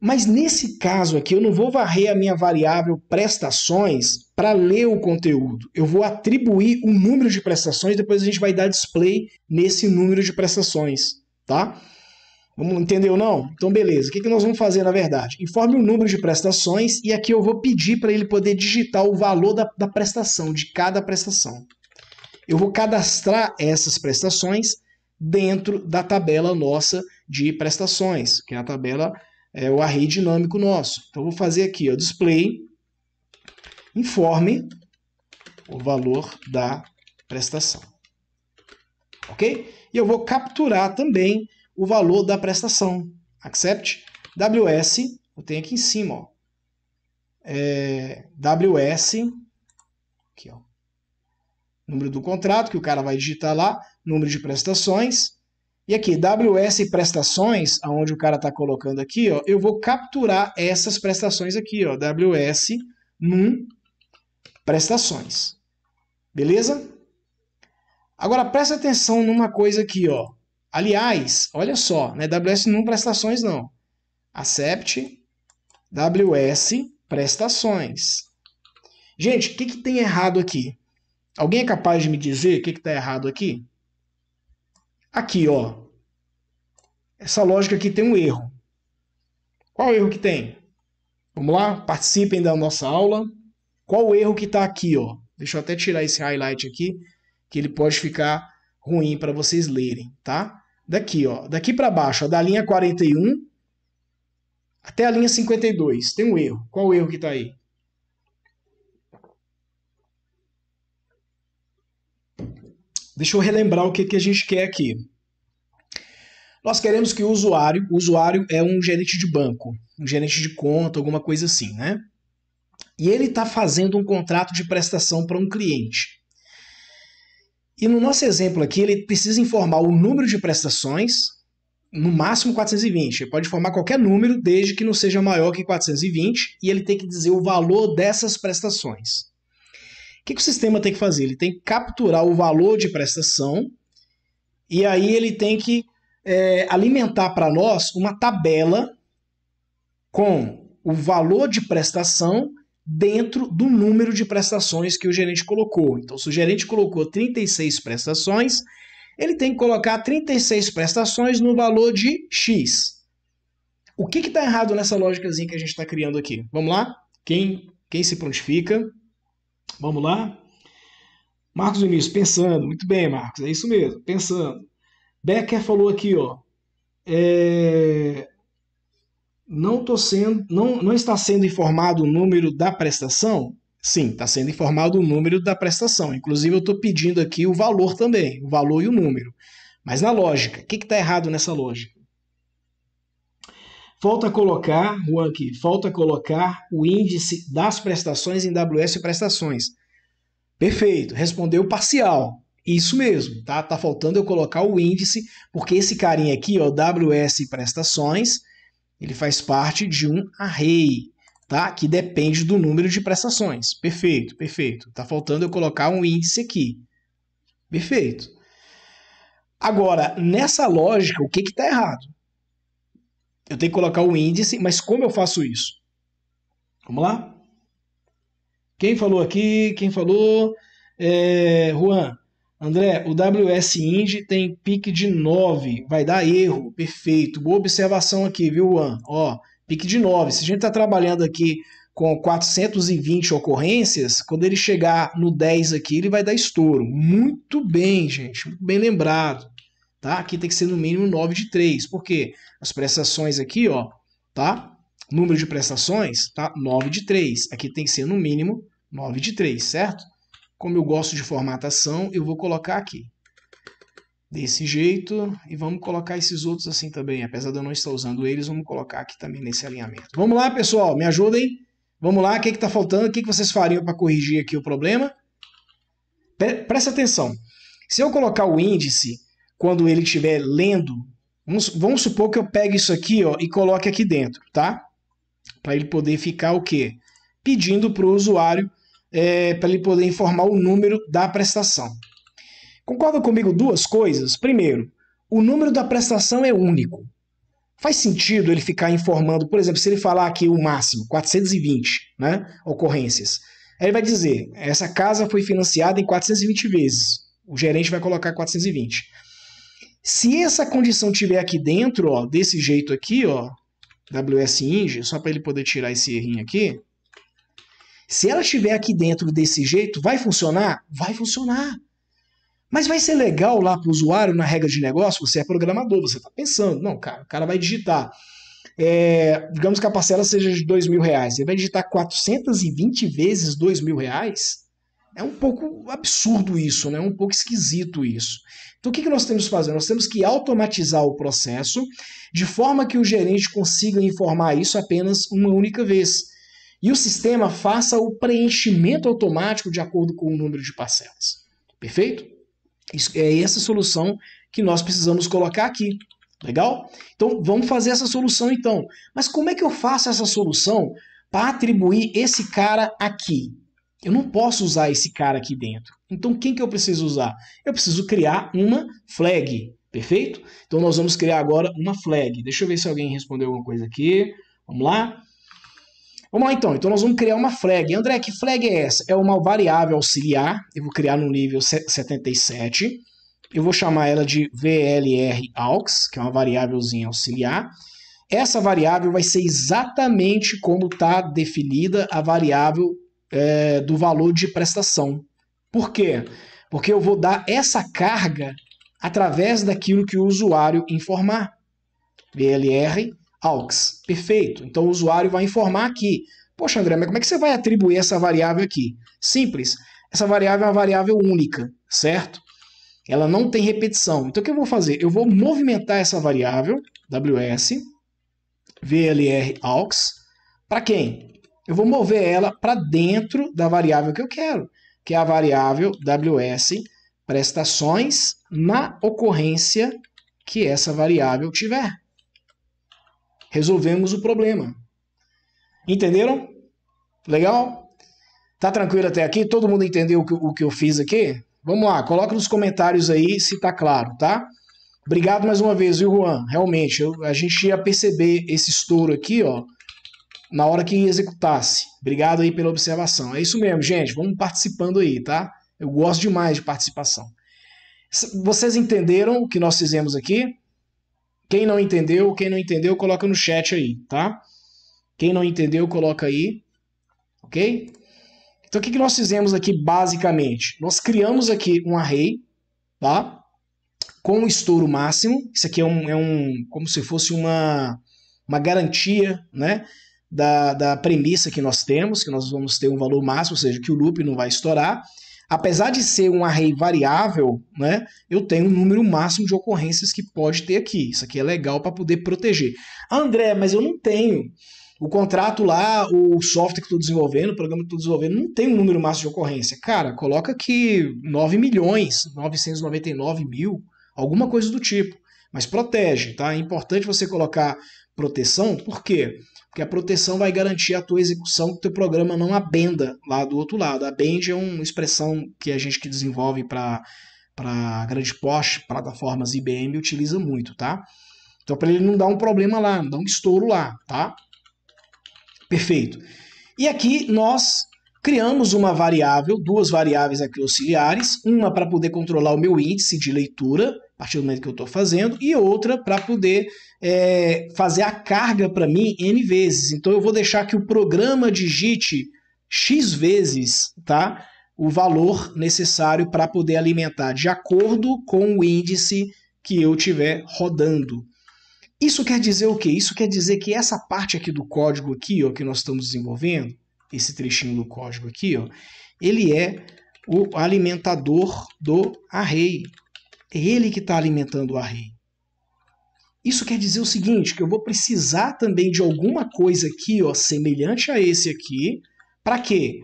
Mas nesse caso aqui, eu não vou varrer a minha variável prestações para ler o conteúdo. Eu vou atribuir o um número de prestações, depois a gente vai dar display nesse número de prestações, tá? Vamos, entendeu não? Então beleza, o que, que nós vamos fazer na verdade? Informe o número de prestações e aqui eu vou pedir para ele poder digitar o valor da, da prestação, de cada prestação. Eu vou cadastrar essas prestações dentro da tabela nossa de prestações, que é a tabela, é o array dinâmico nosso. Então eu vou fazer aqui, ó, display, informe o valor da prestação. Ok? E eu vou capturar também o valor da prestação. Accept WS, eu tenho aqui em cima, ó, é, WS, aqui, ó, número do contrato, que o cara vai digitar lá, número de prestações, e aqui, WS prestações, aonde o cara está colocando aqui, ó, eu vou capturar essas prestações aqui, ó, WS num prestações. Beleza? Agora presta atenção numa coisa aqui, ó. Aliás, olha só, né? WS não Prestações não. Accept WS Prestações. Gente, o que, que tem errado aqui? Alguém é capaz de me dizer o que está errado aqui? Aqui, ó. Essa lógica aqui tem um erro. Qual o erro que tem? Vamos lá? Participem da nossa aula. Qual o erro que está aqui, ó? Deixa eu até tirar esse highlight aqui, que ele pode ficar ruim para vocês lerem, tá? daqui, ó, daqui para baixo, ó, da linha 41 até a linha 52. Tem um erro. Qual o erro que está aí? Deixa eu relembrar o que, que a gente quer aqui. Nós queremos que o usuário, o usuário é um gerente de banco, um gerente de conta, alguma coisa assim, né? E ele está fazendo um contrato de prestação para um cliente. E no nosso exemplo aqui, ele precisa informar o número de prestações, no máximo 420. Ele pode informar qualquer número, desde que não seja maior que 420, e ele tem que dizer o valor dessas prestações. O que, que o sistema tem que fazer? Ele tem que capturar o valor de prestação, e aí ele tem que é, alimentar para nós uma tabela com o valor de prestação dentro do número de prestações que o gerente colocou. Então, se o gerente colocou 36 prestações, ele tem que colocar 36 prestações no valor de X. O que está errado nessa lógicazinha que a gente está criando aqui? Vamos lá? Quem, quem se prontifica? Vamos lá? Marcos Vinícius, pensando. Muito bem, Marcos, é isso mesmo, pensando. Becker falou aqui, ó. É não, tô sendo, não, não está sendo informado o número da prestação? Sim, está sendo informado o número da prestação. Inclusive, eu estou pedindo aqui o valor também, o valor e o número. Mas na lógica, o que está errado nessa lógica? Falta colocar, Juan aqui, falta colocar o índice das prestações em WS Prestações. Perfeito, respondeu parcial. Isso mesmo, tá? Tá faltando eu colocar o índice, porque esse carinha aqui, ó, WS Prestações, ele faz parte de um array, tá? Que depende do número de prestações. Perfeito, perfeito. Tá faltando eu colocar um índice aqui. Perfeito. Agora, nessa lógica, o que que tá errado? Eu tenho que colocar o um índice, mas como eu faço isso? Vamos lá? Quem falou aqui? Quem falou? É, Juan, André, o WS Indy tem pique de 9, vai dar erro, perfeito. Boa observação aqui, viu, Juan? Ó, pique de 9. Se a gente está trabalhando aqui com 420 ocorrências, quando ele chegar no 10 aqui, ele vai dar estouro. Muito bem, gente, muito bem lembrado. Tá? Aqui tem que ser no mínimo 9 de 3, porque as prestações aqui, ó, tá? Número de prestações, tá? 9 de 3. Aqui tem que ser no mínimo 9 de 3, certo? Como eu gosto de formatação, eu vou colocar aqui. Desse jeito, e vamos colocar esses outros assim também. Apesar de eu não estar usando eles, vamos colocar aqui também nesse alinhamento. Vamos lá, pessoal, me ajudem. Vamos lá, o que é está faltando? O que, é que vocês fariam para corrigir aqui o problema? Presta atenção. Se eu colocar o índice quando ele estiver lendo, vamos, vamos, supor que eu pegue isso aqui ó, e coloque aqui dentro, tá? Para ele poder ficar o quê? Pedindo para o usuário é, para ele poder informar o número da prestação. Concorda comigo duas coisas? Primeiro, o número da prestação é único. Faz sentido ele ficar informando, por exemplo, se ele falar aqui o máximo, 420 né, ocorrências. Aí ele vai dizer, essa casa foi financiada em 420 vezes. O gerente vai colocar 420. Se essa condição tiver aqui dentro, ó, desse jeito aqui, ó, WS só para ele poder tirar esse errinho aqui, se ela estiver aqui dentro desse jeito, vai funcionar? Vai funcionar. Mas vai ser legal lá para o usuário, na regra de negócio, você é programador, você está pensando. Não, cara, o cara vai digitar. É, digamos que a parcela seja de dois mil reais. Ele vai digitar 420 vezes dois mil reais? É um pouco absurdo isso, né? Um pouco esquisito isso. Então o que, que nós temos que fazer? Nós temos que automatizar o processo de forma que o gerente consiga informar isso apenas uma única vez e o sistema faça o preenchimento automático de acordo com o número de parcelas. Perfeito? é essa solução que nós precisamos colocar aqui. Legal? Então vamos fazer essa solução então. Mas como é que eu faço essa solução para atribuir esse cara aqui? Eu não posso usar esse cara aqui dentro. Então quem que eu preciso usar? Eu preciso criar uma flag, perfeito? Então nós vamos criar agora uma flag. Deixa eu ver se alguém respondeu alguma coisa aqui. Vamos lá. Vamos lá então, então nós vamos criar uma flag. André, que flag é essa? É uma variável auxiliar, eu vou criar no nível 77. Eu vou chamar ela de VLRAux, que é uma variávelzinha auxiliar. Essa variável vai ser exatamente como está definida a variável é, do valor de prestação. Por quê? Porque eu vou dar essa carga através daquilo que o usuário informar. VLR aux. Perfeito. Então o usuário vai informar aqui. Poxa, André, mas como é que você vai atribuir essa variável aqui? Simples. Essa variável é uma variável única, certo? Ela não tem repetição. Então o que eu vou fazer? Eu vou movimentar essa variável, ws, vlr aux, para quem? Eu vou mover ela para dentro da variável que eu quero, que é a variável ws prestações na ocorrência que essa variável tiver resolvemos o problema. Entenderam? Legal? Tá tranquilo até aqui? Todo mundo entendeu o que, o que eu fiz aqui? Vamos lá, coloca nos comentários aí se tá claro, tá? Obrigado mais uma vez, viu, Juan? Realmente, eu, a gente ia perceber esse estouro aqui, ó, na hora que executasse. Obrigado aí pela observação. É isso mesmo, gente. Vamos participando aí, tá? Eu gosto demais de participação. Vocês entenderam o que nós fizemos aqui? Quem não entendeu, quem não entendeu, coloca no chat aí, tá? Quem não entendeu, coloca aí, ok? Então, o que, que nós fizemos aqui, basicamente? Nós criamos aqui um array, tá? Com o estouro máximo. Isso aqui é um, é um como se fosse uma, uma garantia, né? Da, da premissa que nós temos, que nós vamos ter um valor máximo, ou seja, que o loop não vai estourar apesar de ser um array variável, né, eu tenho um número máximo de ocorrências que pode ter aqui. Isso aqui é legal para poder proteger. André, mas eu não tenho o contrato lá, o software que estou desenvolvendo, o programa que estou desenvolvendo, não tem um número máximo de ocorrência. Cara, coloca aqui 9 milhões, 999 mil, alguma coisa do tipo. Mas protege, tá? É importante você colocar proteção, por quê? Porque porque a proteção vai garantir a tua execução, que o teu programa não abenda lá do outro lado. Abende é uma expressão que a gente que desenvolve para para grande Porsche, plataformas IBM utiliza muito, tá? Então para ele não dar um problema lá, não dar um estouro lá, tá? Perfeito. E aqui nós criamos uma variável, duas variáveis aqui auxiliares, uma para poder controlar o meu índice de leitura, a partir do momento que eu estou fazendo, e outra para poder é, fazer a carga para mim N vezes. Então eu vou deixar que o programa digite X vezes, tá? O valor necessário para poder alimentar, de acordo com o índice que eu tiver rodando. Isso quer dizer o quê? Isso quer dizer que essa parte aqui do código aqui, ó, que nós estamos desenvolvendo, esse trechinho do código aqui, ó, ele é o alimentador do array. É ele que está alimentando o array. Isso quer dizer o seguinte, que eu vou precisar também de alguma coisa aqui, ó, semelhante a esse aqui, para quê?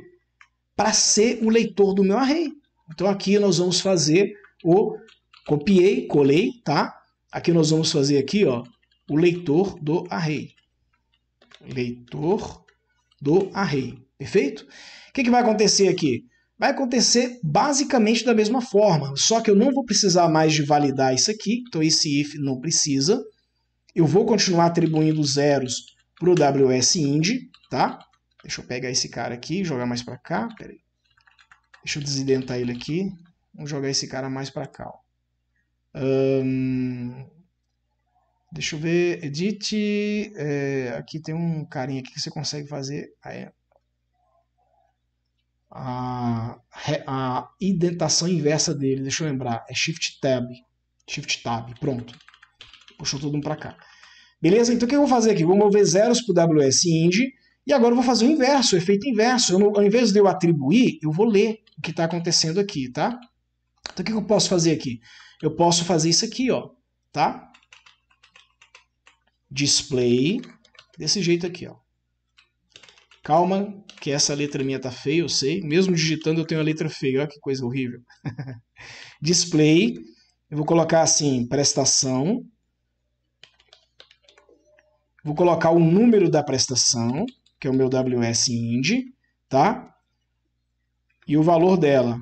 Para ser o leitor do meu array. Então aqui nós vamos fazer o copiei, colei, tá? Aqui nós vamos fazer aqui, ó, o leitor do array. Leitor do array, perfeito? O que, que vai acontecer aqui? vai acontecer basicamente da mesma forma, só que eu não vou precisar mais de validar isso aqui, então esse if não precisa. Eu vou continuar atribuindo zeros para o WSInd, tá? Deixa eu pegar esse cara aqui, jogar mais para cá, peraí. Deixa eu desidentar ele aqui, vamos jogar esse cara mais para cá. Hum... deixa eu ver, edit, é... aqui tem um carinha aqui que você consegue fazer... aí a, a indentação inversa dele. Deixa eu lembrar, é Shift Tab. Shift Tab, pronto. Puxou todo mundo para cá. Beleza? Então o que eu vou fazer aqui? Vou mover zeros para o WS Ind e agora eu vou fazer o inverso, o efeito inverso. Eu, ao invés de eu atribuir, eu vou ler o que está acontecendo aqui, tá? Então o que eu posso fazer aqui? Eu posso fazer isso aqui, ó, tá? Display, desse jeito aqui, ó. Calma, que essa letra minha tá feia, eu sei. Mesmo digitando, eu tenho a letra feia. Olha que coisa horrível. [LAUGHS] Display. Eu vou colocar assim, prestação. Vou colocar o número da prestação, que é o meu WSInd, tá? E o valor dela.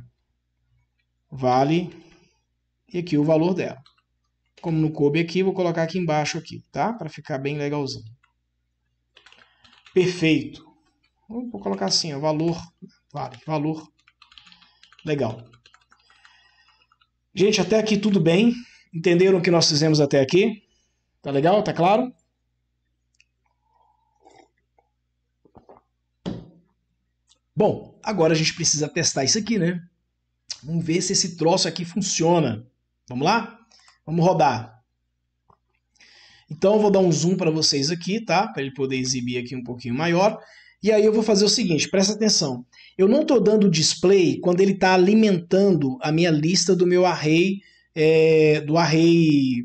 Vale. E aqui o valor dela. Como não coube aqui, vou colocar aqui embaixo aqui, tá? Para ficar bem legalzinho. Perfeito. Vou colocar assim, ó, valor, vale, valor, legal. Gente, até aqui tudo bem? Entenderam o que nós fizemos até aqui? Tá legal? Tá claro? Bom, agora a gente precisa testar isso aqui, né? Vamos ver se esse troço aqui funciona. Vamos lá? Vamos rodar. Então eu vou dar um zoom para vocês aqui, tá? Para ele poder exibir aqui um pouquinho maior. E aí eu vou fazer o seguinte, presta atenção. Eu não estou dando display quando ele está alimentando a minha lista do meu array, é, do array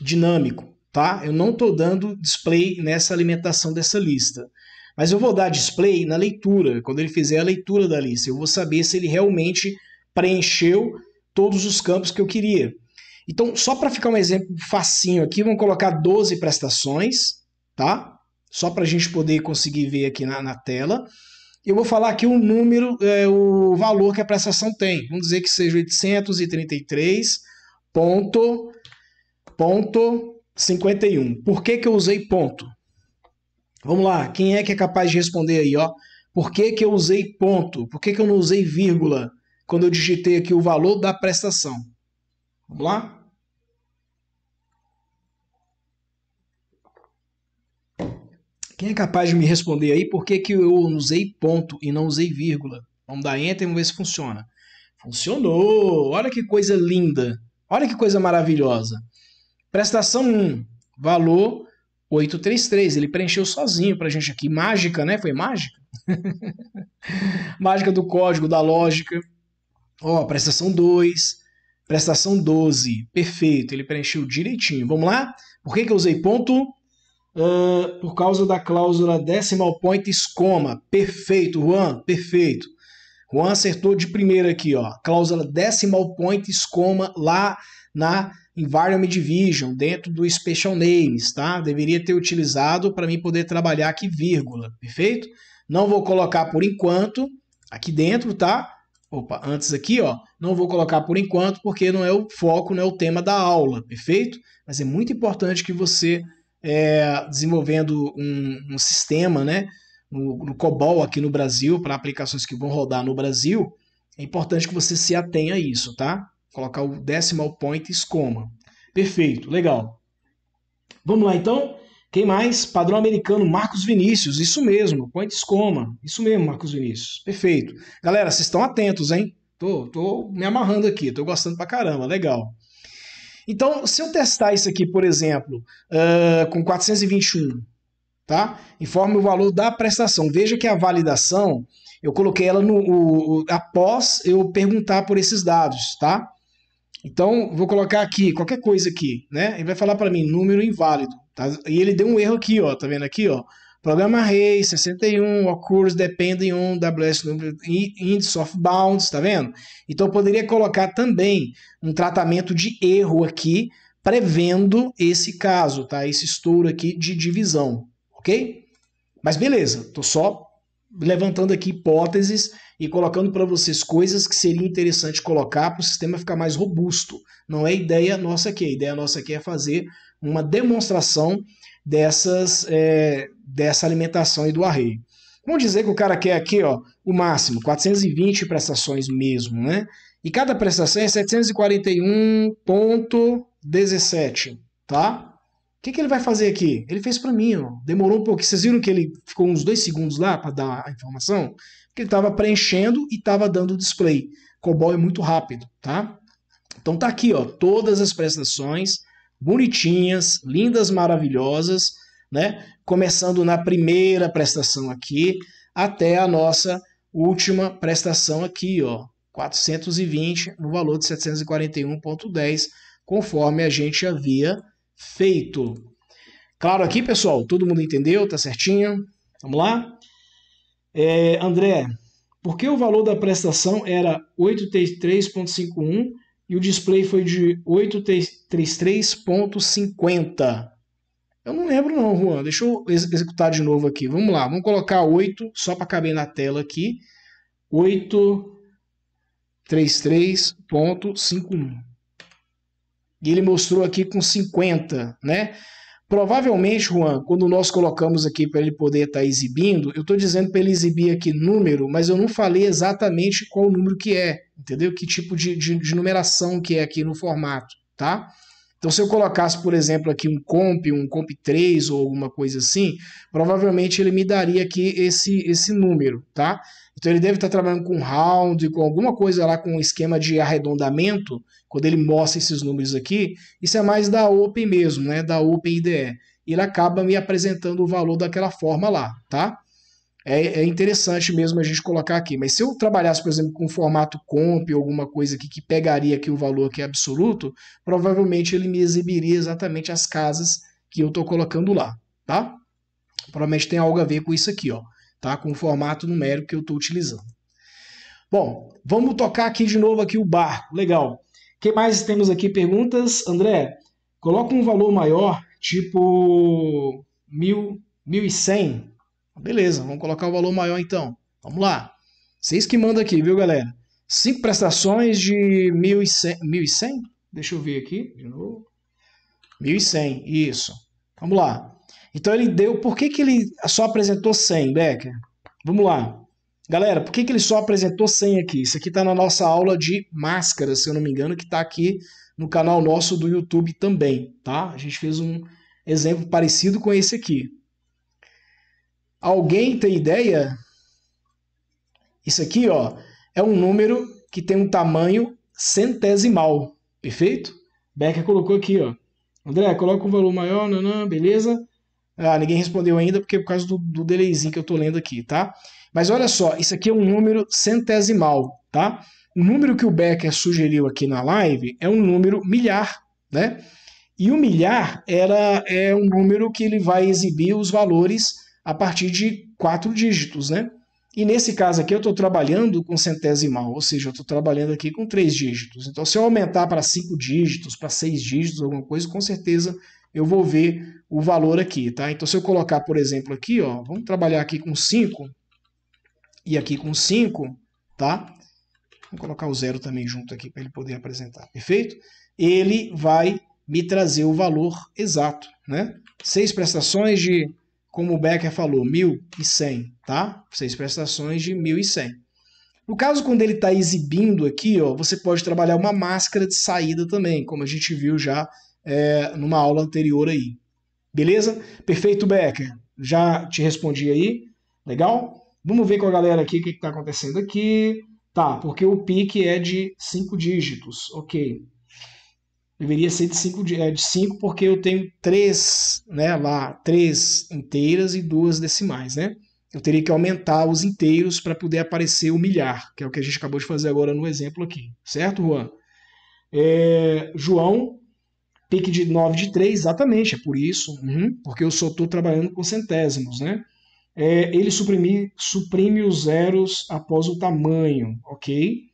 dinâmico, tá? Eu não estou dando display nessa alimentação dessa lista. Mas eu vou dar display na leitura, quando ele fizer a leitura da lista. Eu vou saber se ele realmente preencheu todos os campos que eu queria. Então, só para ficar um exemplo facinho aqui, vamos colocar 12 prestações, tá? só para a gente poder conseguir ver aqui na, na tela. Eu vou falar aqui o número, é, o valor que a prestação tem. Vamos dizer que seja 833 ponto, ponto 51. Por que, que eu usei ponto? Vamos lá, quem é que é capaz de responder aí, ó? Por que, que eu usei ponto? Por que, que eu não usei vírgula quando eu digitei aqui o valor da prestação? Vamos lá? Quem é capaz de me responder aí por que, que eu usei ponto e não usei vírgula? Vamos dar enter e vamos ver se funciona. Funcionou! Olha que coisa linda! Olha que coisa maravilhosa! Prestação 1, valor 833. Ele preencheu sozinho para a gente aqui. Mágica, né? Foi mágica? [LAUGHS] mágica do código, da lógica. Ó, oh, prestação 2, prestação 12. Perfeito, ele preencheu direitinho. Vamos lá? Por que, que eu usei ponto? Ah, por causa da cláusula decimal points, coma. Perfeito, Juan, perfeito. Juan acertou de primeira aqui, ó. Cláusula decimal points, coma, lá na Environment Division, dentro do Special Names, tá? Deveria ter utilizado para mim poder trabalhar aqui vírgula, perfeito? Não vou colocar por enquanto aqui dentro, tá? Opa, antes aqui, ó, não vou colocar por enquanto porque não é o foco, não é o tema da aula, perfeito? Mas é muito importante que você é, desenvolvendo um, um, sistema né, no, no COBOL aqui no Brasil, para aplicações que vão rodar no Brasil, é importante que você se atenha a isso, tá? Colocar o decimal point escoma. Perfeito, legal. Vamos lá então. Quem mais? Padrão americano, Marcos Vinícius, isso mesmo, point escoma, isso mesmo, Marcos Vinícius, perfeito. Galera, vocês estão atentos, hein? Tô, tô me amarrando aqui, tô gostando pra caramba, legal. Então, se eu testar isso aqui, por exemplo, uh, com 421, tá? Informe o valor da prestação. Veja que a validação, eu coloquei ela no, o, após eu perguntar por esses dados, tá? Então, vou colocar aqui, qualquer coisa aqui, né? Ele vai falar para mim, número inválido. Tá? E ele deu um erro aqui, ó, tá vendo aqui, ó? Programa Rei, 61, occurs dependem um WS índice of Bounds, tá vendo? Então eu poderia colocar também um tratamento de erro aqui, prevendo esse caso, tá? Esse estouro aqui de divisão, ok? Mas beleza, tô só levantando aqui hipóteses e colocando para vocês coisas que seria interessante colocar para o sistema ficar mais robusto. Não é ideia nossa aqui, a ideia nossa aqui é fazer uma demonstração dessas, é, dessa alimentação e do arreio. Vamos dizer que o cara quer aqui ó, o máximo, 420 prestações mesmo, né? E cada prestação é 741,17, tá? O que, que, ele vai fazer aqui? Ele fez para mim, ó. demorou um pouco. Vocês viram que ele ficou uns dois segundos lá para dar a informação? Porque ele estava preenchendo e estava dando o display. COBOL é muito rápido, tá? Então tá aqui, ó, todas as prestações bonitinhas, lindas, maravilhosas, né? Começando na primeira prestação aqui até a nossa última prestação aqui, ó, 420 no valor de 741.10, conforme a gente havia feito. Claro aqui, pessoal, todo mundo entendeu, tá certinho? Vamos lá? É, André, por que o valor da prestação era 83.51 e o display foi de 833.50. Eu não lembro não, Juan. Deixa eu executar de novo aqui. Vamos lá, vamos colocar 8 só para caber na tela aqui. 833.51. E ele mostrou aqui com 50, né? Provavelmente, Juan, quando nós colocamos aqui para ele poder estar tá exibindo, eu estou dizendo para ele exibir aqui número, mas eu não falei exatamente qual número que é, entendeu? Que tipo de, de, de numeração que é aqui no formato, tá? Então, se eu colocasse, por exemplo, aqui um comp, um comp 3 ou alguma coisa assim, provavelmente ele me daria aqui esse, esse número, tá? Então ele deve estar trabalhando com round, com alguma coisa lá, com um esquema de arredondamento, quando ele mostra esses números aqui, isso é mais da Open mesmo, né? Da Open IDE. Ele acaba me apresentando o valor daquela forma lá, tá? É, é interessante mesmo a gente colocar aqui. Mas se eu trabalhasse, por exemplo, com formato comp ou alguma coisa aqui que pegaria aqui o valor aqui é absoluto, provavelmente ele me exibiria exatamente as casas que eu estou colocando lá, tá? Provavelmente tem algo a ver com isso aqui, ó tá? com o formato numérico que eu estou utilizando. Bom, vamos tocar aqui de novo aqui o barco. Legal. que mais temos aqui? Perguntas? André, coloca um valor maior, tipo 1100. Beleza, vamos colocar o um valor maior então. Vamos lá. Vocês que mandam aqui, viu, galera? Cinco prestações de 1100? Deixa eu ver aqui de novo. 1100, isso. Vamos lá. Então ele deu. Por que, que ele só apresentou 100, Becker? Vamos lá. Galera, por que, que ele só apresentou 100 aqui? Isso aqui está na nossa aula de máscara, se eu não me engano, que está aqui no canal nosso do YouTube também, tá? A gente fez um exemplo parecido com esse aqui. Alguém tem ideia? Isso aqui, ó, é um número que tem um tamanho centesimal, perfeito? Becker colocou aqui, ó. André, coloca um valor maior, nanã, beleza? Ah, ninguém respondeu ainda porque é por causa do, do delayzinho que eu estou lendo aqui, tá? Mas olha só, isso aqui é um número centesimal, tá? O número que o Becker sugeriu aqui na live é um número milhar, né? E o milhar era, é um número que ele vai exibir os valores a partir de quatro dígitos, né? E nesse caso aqui eu estou trabalhando com centesimal, ou seja, eu estou trabalhando aqui com três dígitos. Então, se eu aumentar para cinco dígitos, para seis dígitos, alguma coisa, com certeza eu vou ver o valor aqui, tá? Então, se eu colocar, por exemplo, aqui, ó, vamos trabalhar aqui com 5 e aqui com 5, tá? Vou colocar o zero também junto aqui para ele poder apresentar, perfeito? Ele vai me trazer o valor exato, né? Seis prestações de, como o Becker falou, 1.100, tá? Seis prestações de 1.100. No caso, quando ele está exibindo aqui, ó, você pode trabalhar uma máscara de saída também, como a gente viu já é, numa aula anterior aí. Beleza? Perfeito, Becker. Já te respondi aí. Legal? Vamos ver com a galera aqui o que está acontecendo aqui. Tá, porque o PIC é de 5 dígitos. Ok. Deveria ser de 5 é de cinco porque eu tenho 3 né, lá, 3 inteiras e duas decimais, né? Eu teria que aumentar os inteiros para poder aparecer o milhar, que é o que a gente acabou de fazer agora no exemplo aqui. Certo, Juan? É, João, pique de 9 de 3, exatamente, é por isso, uhum, porque eu só estou trabalhando com centésimos, né? É, ele suprime, suprime os zeros após o tamanho, ok?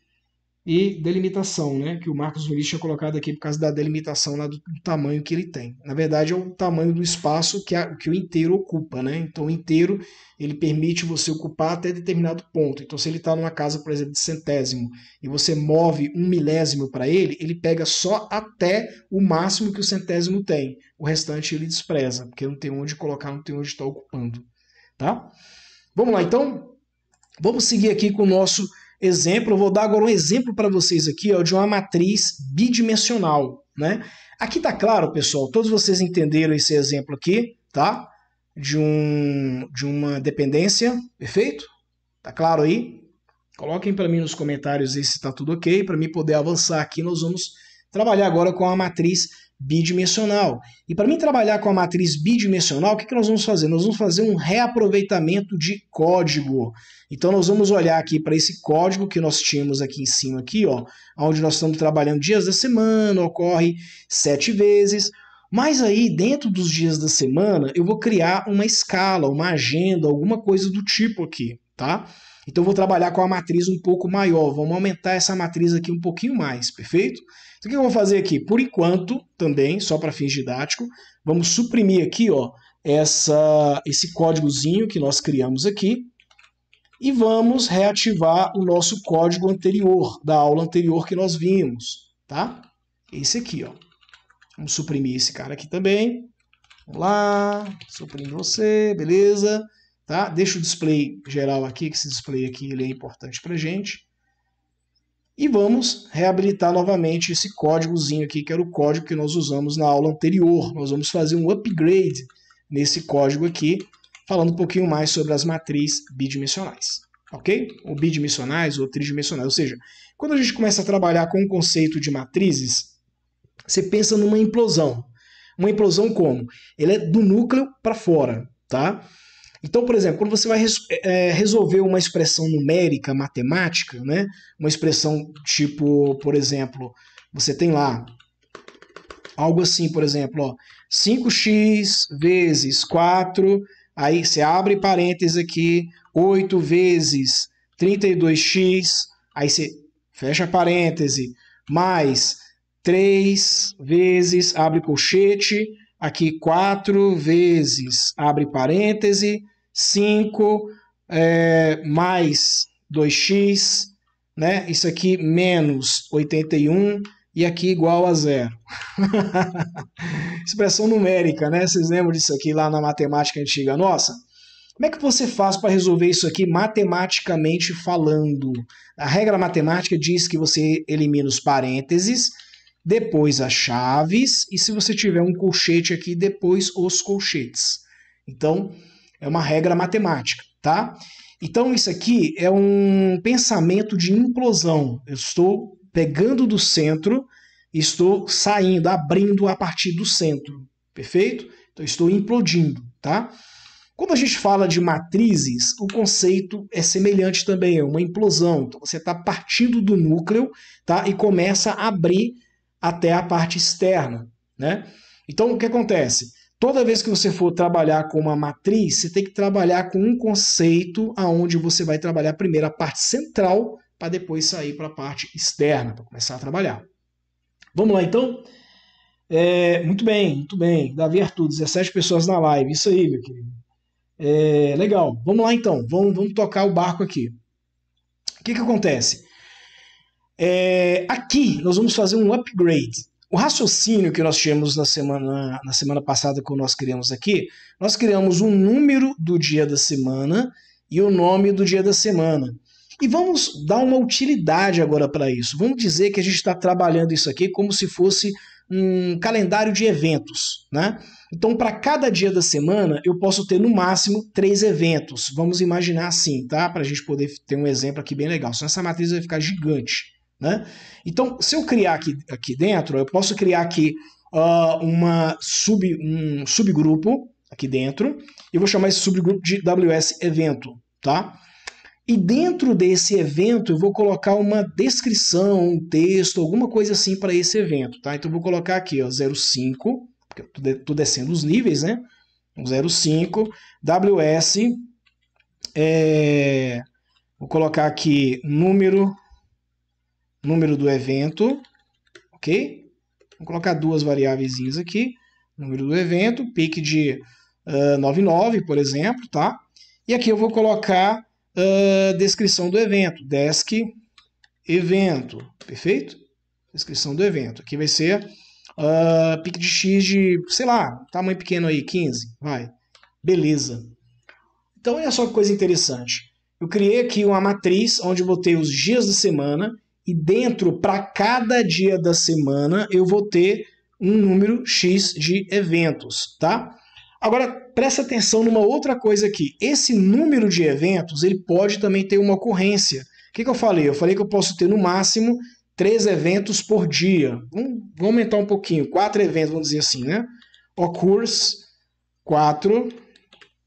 e delimitação, né? Que o Marcos Luiz tinha colocado aqui por causa da delimitação lá do, tamanho que ele tem. Na verdade, é o tamanho do espaço que, a, que o inteiro ocupa, né? Então, o inteiro ele permite você ocupar até determinado ponto. Então, se ele está numa casa, por exemplo, de centésimo e você move um milésimo para ele, ele pega só até o máximo que o centésimo tem. O restante ele despreza, porque não tem onde colocar, não tem onde estar tá ocupando, tá? Vamos lá, então. Vamos seguir aqui com o nosso exemplo, eu vou dar agora um exemplo para vocês aqui ó, de uma matriz bidimensional. Né? Aqui está claro, pessoal, todos vocês entenderam esse exemplo aqui, tá? De, um, de uma dependência, perfeito? Tá claro aí? Coloquem para mim nos comentários aí se está tudo ok, para mim poder avançar aqui, nós vamos trabalhar agora com a matriz bidimensional. E para mim trabalhar com a matriz bidimensional, o que, que nós vamos fazer? Nós vamos fazer um reaproveitamento de código. Então nós vamos olhar aqui para esse código que nós tínhamos aqui em cima, aqui, ó, onde nós estamos trabalhando dias da semana, ocorre sete vezes. Mas aí, dentro dos dias da semana, eu vou criar uma escala, uma agenda, alguma coisa do tipo aqui, tá? Então vou trabalhar com a matriz um pouco maior, vamos aumentar essa matriz aqui um pouquinho mais, perfeito? Então o que eu vou fazer aqui? Por enquanto, também, só para fins didáticos, vamos suprimir aqui ó, essa, esse códigozinho que nós criamos aqui e vamos reativar o nosso código anterior, da aula anterior que nós vimos, tá? Esse aqui, ó. Vamos suprimir esse cara aqui também. Vamos lá, suprimir você, beleza? Tá? Deixa o display geral aqui, que esse display aqui ele é importante para gente. E vamos reabilitar novamente esse códigozinho aqui, que era o código que nós usamos na aula anterior. Nós vamos fazer um upgrade nesse código aqui, falando um pouquinho mais sobre as matrizes bidimensionais. Ok? Ou bidimensionais ou tridimensionais. Ou seja, quando a gente começa a trabalhar com o conceito de matrizes, você pensa numa implosão. Uma implosão como? Ele é do núcleo para fora, tá? Então, por exemplo, quando você vai é, é, resolver uma expressão numérica, matemática, né? uma expressão tipo, por exemplo, você tem lá algo assim, por exemplo, ó, 5x vezes 4, aí você abre parênteses aqui, 8 vezes 32x, aí você fecha parêntese, mais 3 vezes, abre colchete, aqui quatro vezes, abre parêntese, 5 é, mais 2x, né? Isso aqui menos 81 e aqui igual a zero. [LAUGHS] Expressão numérica, né? Vocês lembram disso aqui lá na matemática antiga nossa? Como é que você faz para resolver isso aqui matematicamente falando? A regra matemática diz que você elimina os parênteses, depois as chaves e se você tiver um colchete aqui, depois os colchetes. Então, é uma regra matemática, tá? Então, isso aqui é um pensamento de implosão. Eu estou pegando do centro e estou saindo, abrindo a partir do centro, perfeito? Então, estou implodindo, tá? Quando a gente fala de matrizes, o conceito é semelhante também, é uma implosão. Então, você está partindo do núcleo tá? e começa a abrir até a parte externa, né? Então, o que acontece? Toda vez que você for trabalhar com uma matriz, você tem que trabalhar com um conceito aonde você vai trabalhar primeiro a parte central para depois sair para a parte externa, para começar a trabalhar. Vamos lá, então? É, muito bem, muito bem. Davi Arthur, 17 pessoas na live. Isso aí, meu querido. É, legal. Vamos lá, então. Vamos, vamos tocar o barco aqui. O que, que acontece? É, aqui nós vamos fazer um upgrade. O raciocínio que nós tínhamos na semana, na semana passada, que nós criamos aqui, nós criamos um número do dia da semana e o nome do dia da semana. E vamos dar uma utilidade agora para isso. Vamos dizer que a gente está trabalhando isso aqui como se fosse um calendário de eventos, né? Então, para cada dia da semana, eu posso ter no máximo três eventos. Vamos imaginar assim, tá? Para a gente poder ter um exemplo aqui bem legal. Senão essa matriz vai ficar gigante. Né? Então, se eu criar aqui, aqui dentro, eu posso criar aqui uh, uma sub, um subgrupo aqui dentro. Eu vou chamar esse subgrupo de WS Evento. Tá? E dentro desse evento eu vou colocar uma descrição, um texto, alguma coisa assim para esse evento. Tá? Então, eu vou colocar aqui ó, 05, porque eu estou descendo os níveis, né? 05, então, WS, é, vou colocar aqui número número do evento, ok? Vou colocar duas variáveis aqui, número do evento, pique de uh, ah, 99, por exemplo, tá? E aqui eu vou colocar uh, descrição do evento, desk evento, perfeito? Descrição do evento. Aqui vai ser uh, ah, pique de x de, sei lá, tamanho pequeno aí, 15, vai. Beleza. Então, olha só que coisa interessante. Eu criei aqui uma matriz onde botei os dias da semana e dentro, para cada dia da semana, eu vou ter um número X de eventos, tá? Agora, presta atenção numa outra coisa aqui. Esse número de eventos, ele pode também ter uma ocorrência. O que, que eu falei? Eu falei que eu posso ter no máximo três eventos por dia. Vamos, aumentar um pouquinho, quatro eventos, vamos dizer assim, né? Occurs quatro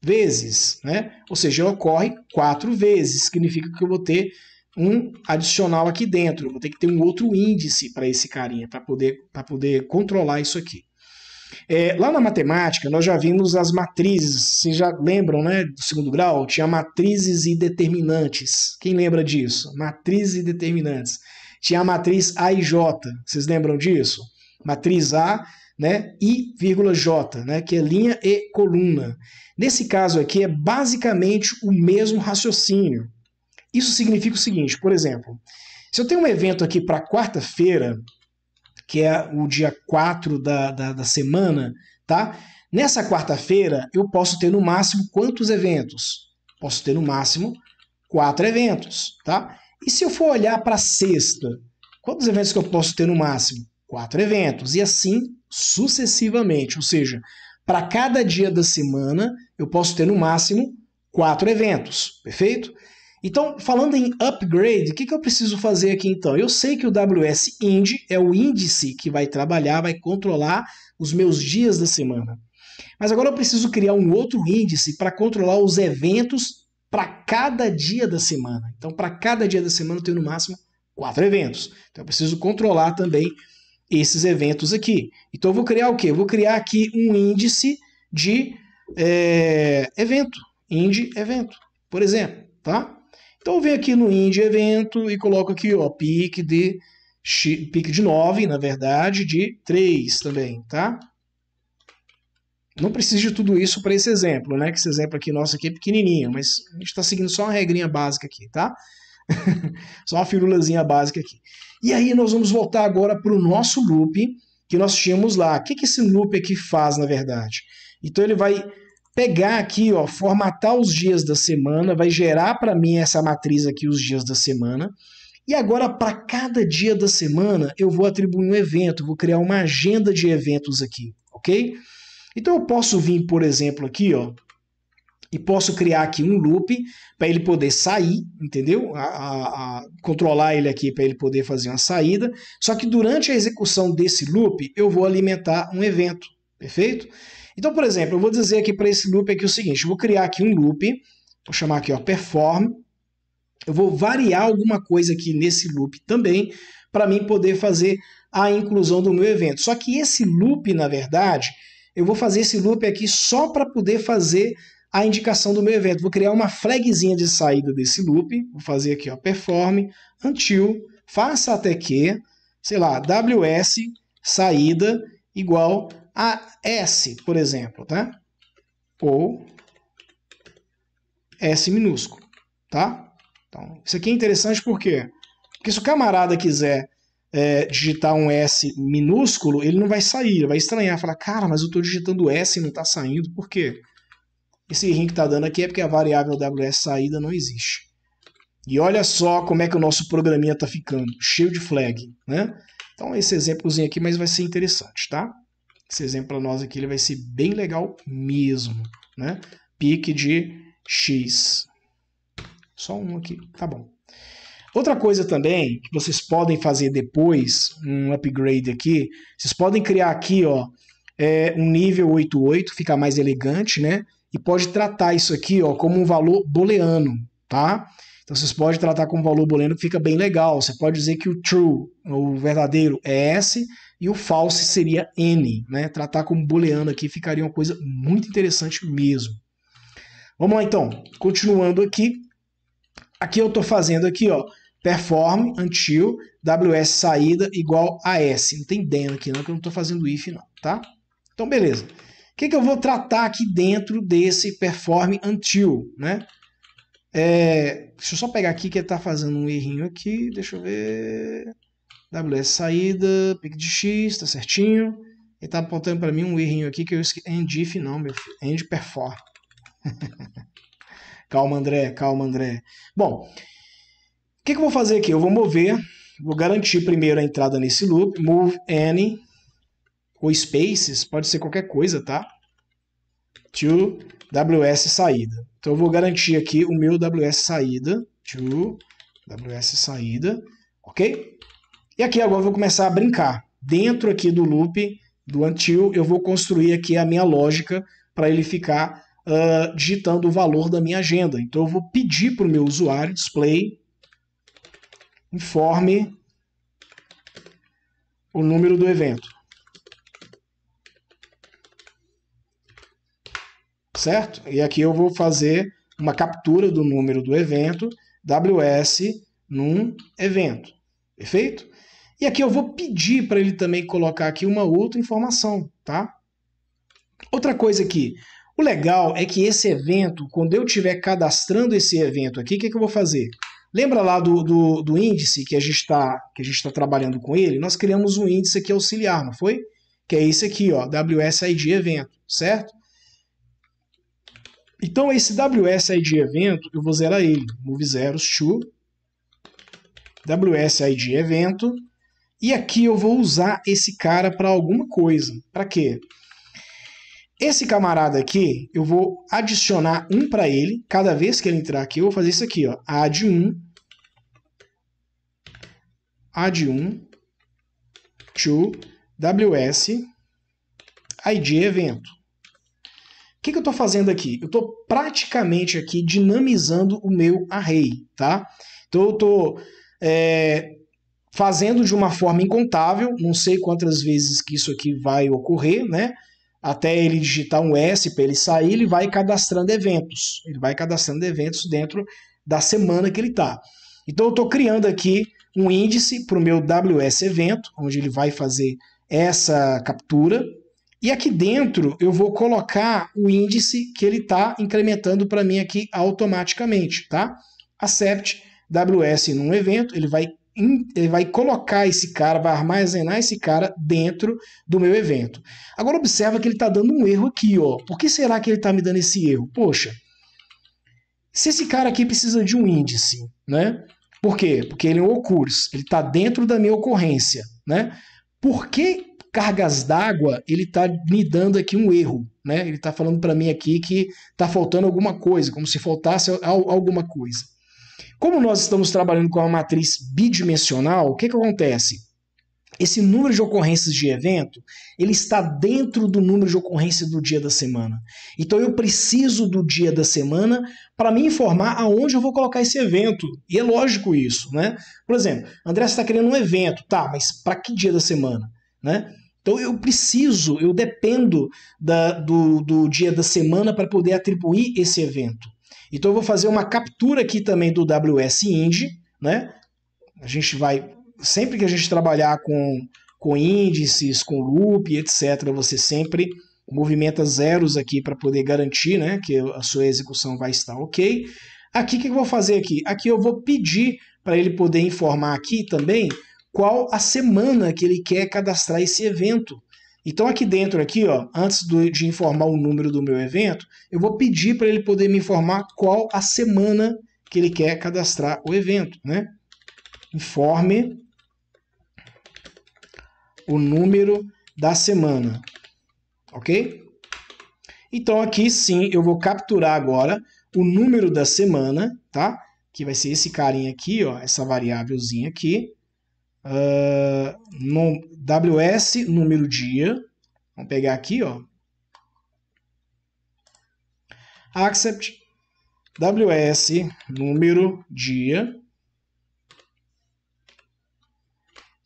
vezes, né? Ou seja, ocorre quatro vezes, significa que eu vou ter um adicional aqui dentro. Eu vou ter que ter um outro índice para esse carinha, para poder, poder controlar isso aqui. É, lá na matemática, nós já vimos as matrizes. Vocês já lembram, né? Do segundo grau, tinha matrizes e determinantes. Quem lembra disso? Matrizes e determinantes. Tinha a matriz A e J. Vocês lembram disso? Matriz A, né? I, J, né? Que é linha e coluna. Nesse caso aqui, é basicamente o mesmo raciocínio. Isso significa o seguinte, por exemplo, se eu tenho um evento aqui para quarta-feira, que é o dia 4 da, da, da semana, tá? Nessa quarta-feira, eu posso ter no máximo quantos eventos? Posso ter no máximo quatro eventos, tá? E se eu for olhar para sexta, quantos eventos que eu posso ter no máximo? Quatro eventos, e assim sucessivamente. Ou seja, para cada dia da semana, eu posso ter no máximo quatro eventos, perfeito? Então, falando em upgrade, o que, que eu preciso fazer aqui então? Eu sei que o WS Ind é o índice que vai trabalhar, vai controlar os meus dias da semana. Mas agora eu preciso criar um outro índice para controlar os eventos para cada dia da semana. Então, para cada dia da semana eu tenho no máximo quatro eventos. Então, eu preciso controlar também esses eventos aqui. Então, eu vou criar o quê? Eu vou criar aqui um índice de é, evento. Ind evento, por exemplo, tá? Então eu venho aqui no Ind evento e coloco aqui, ó, pique de pique de 9, na verdade, de 3 também, tá? Não preciso de tudo isso para esse exemplo, né? Que esse exemplo aqui nosso aqui é pequenininho, mas a gente está seguindo só uma regrinha básica aqui, tá? [LAUGHS] só uma firulazinha básica aqui. E aí nós vamos voltar agora para o nosso loop que nós tínhamos lá. O que, que esse loop aqui faz, na verdade? Então ele vai pegar aqui, ó, formatar os dias da semana, vai gerar para mim essa matriz aqui, os dias da semana. E agora, para cada dia da semana, eu vou atribuir um evento, vou criar uma agenda de eventos aqui, ok? Então, eu posso vir, por exemplo, aqui, ó, e posso criar aqui um loop para ele poder sair, entendeu? A, a, a controlar ele aqui para ele poder fazer uma saída. Só que durante a execução desse loop, eu vou alimentar um evento, perfeito? Então, por exemplo, eu vou dizer aqui para esse loop aqui o seguinte, eu vou criar aqui um loop, vou chamar aqui, ó, perform, eu vou variar alguma coisa aqui nesse loop também, para mim poder fazer a inclusão do meu evento. Só que esse loop, na verdade, eu vou fazer esse loop aqui só para poder fazer a indicação do meu evento. Vou criar uma flagzinha de saída desse loop, vou fazer aqui, ó, perform, until, faça até que, sei lá, ws saída igual a s por exemplo, tá? Ou S minúsculo, tá? Então, isso aqui é interessante por quê? Porque se o camarada quiser é, digitar um S minúsculo, ele não vai sair, vai estranhar, falar, cara, mas eu estou digitando S e não está saindo, por quê? Esse errinho que está dando aqui é porque a variável WS saída não existe. E olha só como é que o nosso programinha está ficando, cheio de flag, né? Então esse exemplozinho aqui, mas vai ser interessante, tá? esse exemplo para nós aqui ele vai ser bem legal mesmo, né? Pique de X. Só um aqui, tá bom. Outra coisa também que vocês podem fazer depois, um upgrade aqui, vocês podem criar aqui, ó, é, um nível 88, fica mais elegante, né? E pode tratar isso aqui, ó, como um valor booleano, tá? Então vocês podem tratar como valor booleano, que fica bem legal. Você pode dizer que o true, o verdadeiro, é S, e o false seria n. Né? Tratar como booleano aqui ficaria uma coisa muito interessante mesmo. Vamos lá então, continuando aqui. Aqui eu estou fazendo aqui, ó, perform until ws saída igual a s. Não tem den aqui não, que eu não estou fazendo if não, tá? Então beleza. O que, que eu vou tratar aqui dentro desse perform until, né? É, deixa eu só pegar aqui que ele está fazendo um errinho aqui. Deixa eu ver. WS é saída, pick de X, tá certinho. Ele tá apontando para mim um errinho aqui que eu esqueci. End if não, meu filho. End perform. [LAUGHS] calma, André, calma, André. Bom, o que, que eu vou fazer aqui? Eu vou mover, vou garantir primeiro a entrada nesse loop, move n ou spaces, pode ser qualquer coisa, tá? To WS saída. Então eu vou garantir aqui o meu WS saída, to WS saída, ok? E aqui agora eu vou começar a brincar. Dentro aqui do loop do until, eu vou construir aqui a minha lógica para ele ficar uh, digitando o valor da minha agenda. Então eu vou pedir para o meu usuário display informe o número do evento. Certo? E aqui eu vou fazer uma captura do número do evento, ws num evento. Perfeito? E aqui eu vou pedir para ele também colocar aqui uma outra informação, tá? Outra coisa aqui, o legal é que esse evento, quando eu estiver cadastrando esse evento aqui, o que, que, eu vou fazer? Lembra lá do, do, do índice que a gente está tá trabalhando com ele? Nós criamos um índice aqui auxiliar, não foi? Que é esse aqui, ó, WSID evento, certo? Então, esse WSID evento, eu vou zerar ele. Move zeros to WSID evento e aqui eu vou usar esse cara para alguma coisa. Para quê? Esse camarada aqui, eu vou adicionar um para ele. Cada vez que ele entrar aqui, eu vou fazer isso aqui, ó. Add 1. Add 1 to WS ID evento. O que, que eu estou fazendo aqui? Eu estou praticamente aqui dinamizando o meu array, tá? Então eu estou é, fazendo de uma forma incontável, não sei quantas vezes que isso aqui vai ocorrer, né? Até ele digitar um S para ele sair, ele vai cadastrando eventos. Ele vai cadastrando eventos dentro da semana que ele está. Então eu estou criando aqui um índice para o meu WS evento, onde ele vai fazer essa captura. E aqui dentro eu vou colocar o índice que ele está incrementando para mim aqui automaticamente, tá? Accept WS num evento, ele vai ele vai colocar esse cara, vai armazenar esse cara dentro do meu evento. Agora observa que ele está dando um erro aqui, ó. Por que será que ele está me dando esse erro? Poxa, se esse cara aqui precisa de um índice, né? Por quê? Porque ele é um ocurs, ele está dentro da minha ocorrência, né? Por que cargas d'água ele está me dando aqui um erro, né? Ele está falando para mim aqui que está faltando alguma coisa, como se faltasse alguma coisa. Como nós estamos trabalhando com uma matriz bidimensional, o que, que acontece? Esse número de ocorrências de evento, ele está dentro do número de ocorrência do dia da semana. Então eu preciso do dia da semana para me informar aonde eu vou colocar esse evento. E é lógico isso, né? Por exemplo, André está querendo um evento, tá? Mas para que dia da semana, né? Então eu preciso, eu dependo da, do, do dia da semana para poder atribuir esse evento. Então eu vou fazer uma captura aqui também do WS Indy, né? A gente vai, sempre que a gente trabalhar com, com índices, com loop, etc., você sempre movimenta zeros aqui para poder garantir né, que a sua execução vai estar ok. Aqui, o que eu vou fazer aqui? Aqui eu vou pedir para ele poder informar aqui também qual a semana que ele quer cadastrar esse evento. Então aqui dentro aqui, ó, antes do, de informar o número do meu evento, eu vou pedir para ele poder me informar qual a semana que ele quer cadastrar o evento, né? Informe o número da semana, ok? Então aqui sim eu vou capturar agora o número da semana, tá? Que vai ser esse carinha aqui, ó, essa variávelzinha aqui, uh, no WS número dia. Vamos pegar aqui, ó. Accept WS número dia.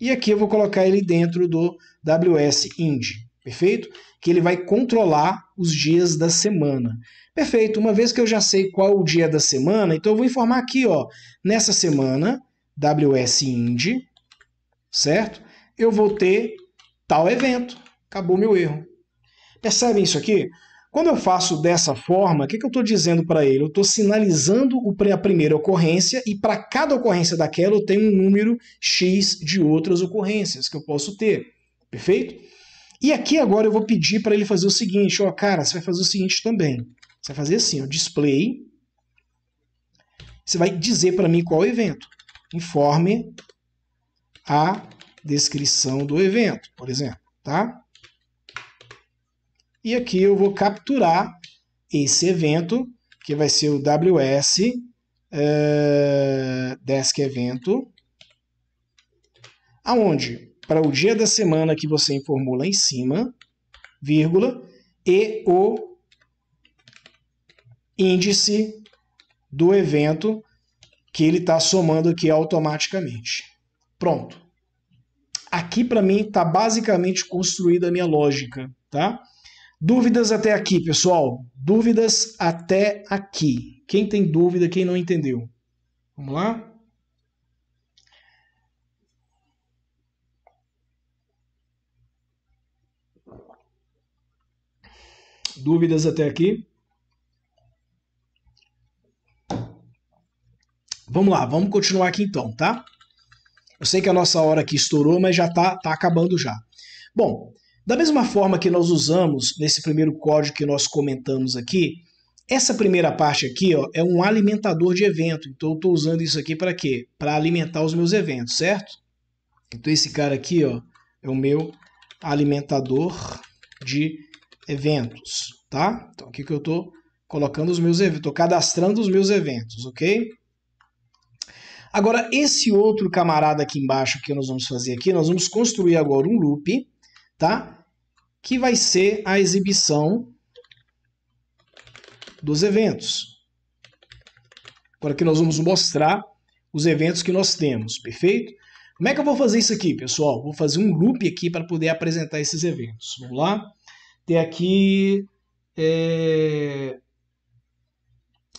E aqui eu vou colocar ele dentro do WS ind, perfeito? Que ele vai controlar os dias da semana. Perfeito, uma vez que eu já sei qual o dia da semana, então eu vou informar aqui, ó, nessa semana, WS ind, certo? Eu vou ter tal evento. Acabou meu erro. Percebem isso aqui? Quando eu faço dessa forma, o que, que eu estou dizendo para ele? Eu estou sinalizando a primeira ocorrência e para cada ocorrência daquela eu tenho um número X de outras ocorrências que eu posso ter. Perfeito? E aqui agora eu vou pedir para ele fazer o seguinte, ó, cara, você vai fazer o seguinte também. Você vai fazer assim, ó, display. Você vai dizer para mim qual é o evento. Informe a descrição do evento, por exemplo, tá? E aqui eu vou capturar esse evento, que vai ser o WS uh, eh, Desk Evento, aonde para o dia da semana que você informou lá em cima, vírgula, e o índice do evento que ele está somando aqui automaticamente. Pronto. Aqui para mim está basicamente construída a minha lógica, tá? Dúvidas até aqui, pessoal. Dúvidas até aqui. Quem tem dúvida, quem não entendeu? Vamos lá? Dúvidas até aqui? Vamos lá, vamos continuar aqui então, tá? Eu sei que a nossa hora aqui estourou, mas já está tá acabando já. Bom, da mesma forma que nós usamos nesse primeiro código que nós comentamos aqui, essa primeira parte aqui ó, é um alimentador de evento. Então eu estou usando isso aqui para quê? Para alimentar os meus eventos, certo? Então esse cara aqui ó, é o meu alimentador de eventos, tá? Então aqui que eu estou colocando os meus eventos, estou cadastrando os meus eventos, ok? Agora, esse outro camarada aqui embaixo que nós vamos fazer aqui, nós vamos construir agora um loop, tá? Que vai ser a exibição dos eventos. Agora que nós vamos mostrar os eventos que nós temos, perfeito? Como é que eu vou fazer isso aqui, pessoal? Vou fazer um loop aqui para poder apresentar esses eventos. Vamos lá? Tem aqui... É...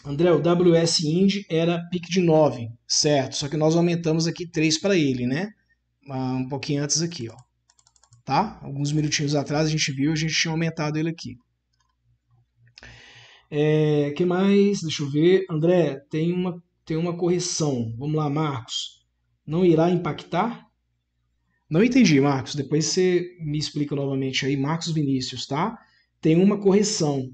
André, o WS Indy era pique de 9, certo? Só que nós aumentamos aqui 3 para ele, né? Ah, um pouquinho antes aqui, ó. Tá? Alguns minutinhos atrás a gente viu, a gente tinha aumentado ele aqui. É, que mais? Deixa eu ver. André, tem uma, tem uma correção. Vamos lá, Marcos. Não irá impactar? Não entendi, Marcos. Depois você me explica novamente aí. Marcos Vinícius, tá? Tem uma correção.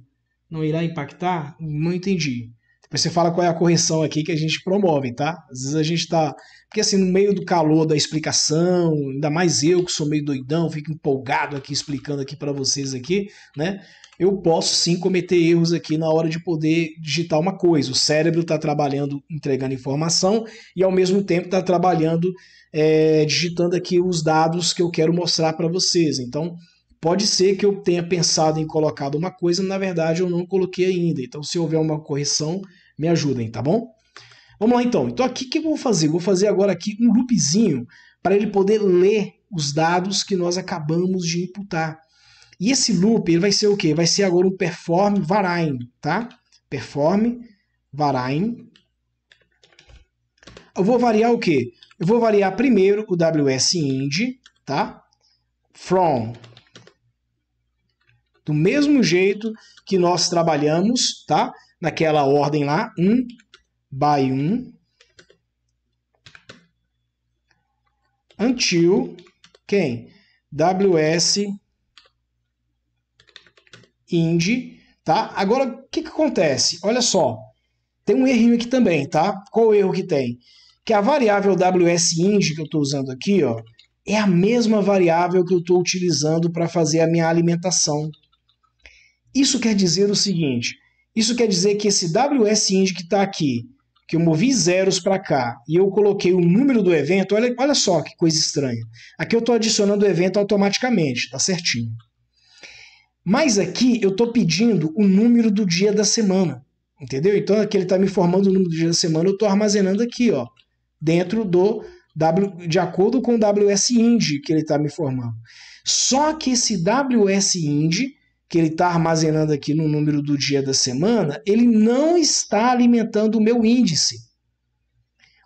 Não irá impactar? Não entendi. Depois você fala qual é a correção aqui que a gente promove, tá? Às vezes a gente tá. Porque assim, no meio do calor da explicação, ainda mais eu que sou meio doidão, fico empolgado aqui explicando aqui para vocês aqui, né? Eu posso sim cometer erros aqui na hora de poder digitar uma coisa. O cérebro está trabalhando, entregando informação e ao mesmo tempo está trabalhando, é, digitando aqui os dados que eu quero mostrar para vocês. Então, Pode ser que eu tenha pensado em colocar uma coisa, na verdade eu não coloquei ainda. Então, se houver uma correção, me ajudem, tá bom? Vamos lá então. Então aqui que eu vou fazer? vou fazer agora aqui um loopzinho para ele poder ler os dados que nós acabamos de imputar. E esse loop ele vai ser o quê? Vai ser agora um perform varain, tá? Perform varain. Eu vou variar o quê? Eu vou variar primeiro o wsind, tá? From. Do mesmo jeito que nós trabalhamos, tá? naquela ordem lá, 1 by 1 until quem? WS ind, tá? Agora, o que, que acontece? Olha só, tem um errinho aqui também, tá? Qual o erro que tem? Que a variável WS ind que eu estou usando aqui, ó, é a mesma variável que eu estou utilizando para fazer a minha alimentação. Isso quer dizer o seguinte, isso quer dizer que esse WSInd que está aqui, que eu movi zeros para cá e eu coloquei o número do evento, olha, olha só que coisa estranha. Aqui eu estou adicionando o evento automaticamente, está certinho. Mas aqui eu estou pedindo o número do dia da semana, entendeu? Então aqui ele está me formando o número do dia da semana, eu estou armazenando aqui, ó, dentro do W, de acordo com o WSInd que ele está me formando. Só que esse WSInd que ele está armazenando aqui no número do dia da semana, ele não está alimentando o meu índice.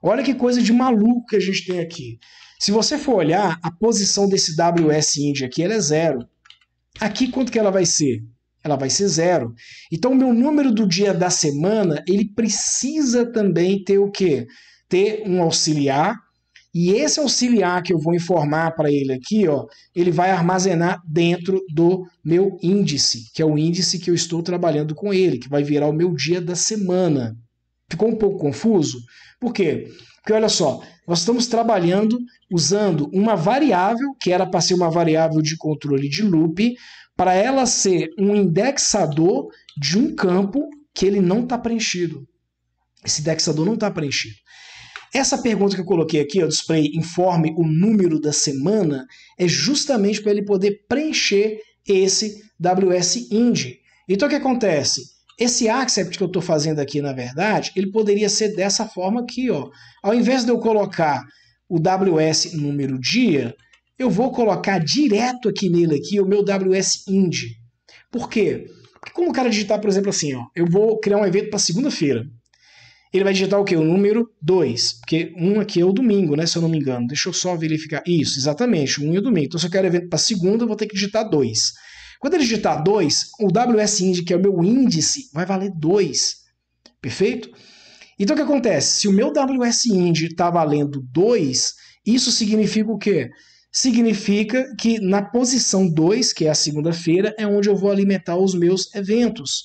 Olha que coisa de maluco que a gente tem aqui. Se você for olhar, a posição desse WS aqui ela é zero. Aqui quanto que ela vai ser? Ela vai ser zero. Então o meu número do dia da semana ele precisa também ter o quê? Ter um auxiliar e esse auxiliar que eu vou informar para ele aqui, ó, ele vai armazenar dentro do meu índice, que é o índice que eu estou trabalhando com ele, que vai virar o meu dia da semana. Ficou um pouco confuso? Por quê? Porque olha só, nós estamos trabalhando usando uma variável, que era para ser uma variável de controle de loop, para ela ser um indexador de um campo que ele não está preenchido. Esse indexador não está preenchido. Essa pergunta que eu coloquei aqui, o display informe o número da semana, é justamente para ele poder preencher esse WS Indy. Então o que acontece? Esse accept que eu estou fazendo aqui, na verdade, ele poderia ser dessa forma aqui, ó. Ao invés de eu colocar o WS número dia, eu vou colocar direto aqui nele aqui o meu WS Indy. Por quê? Porque como o cara digitar, por exemplo, assim, ó, eu vou criar um evento para segunda-feira ele vai digitar o quê? O número 2, porque 1 um aqui é o domingo, né, se eu não me engano. Deixa eu só verificar. Isso, exatamente, 1 um e é o domingo. Então, se eu quero evento para segunda, eu vou ter que digitar 2. Quando ele digitar 2, o WS que é o meu índice, vai valer 2. Perfeito? Então, o que acontece? Se o meu WS está valendo 2, isso significa o quê? Significa que na posição 2, que é a segunda-feira, é onde eu vou alimentar os meus eventos.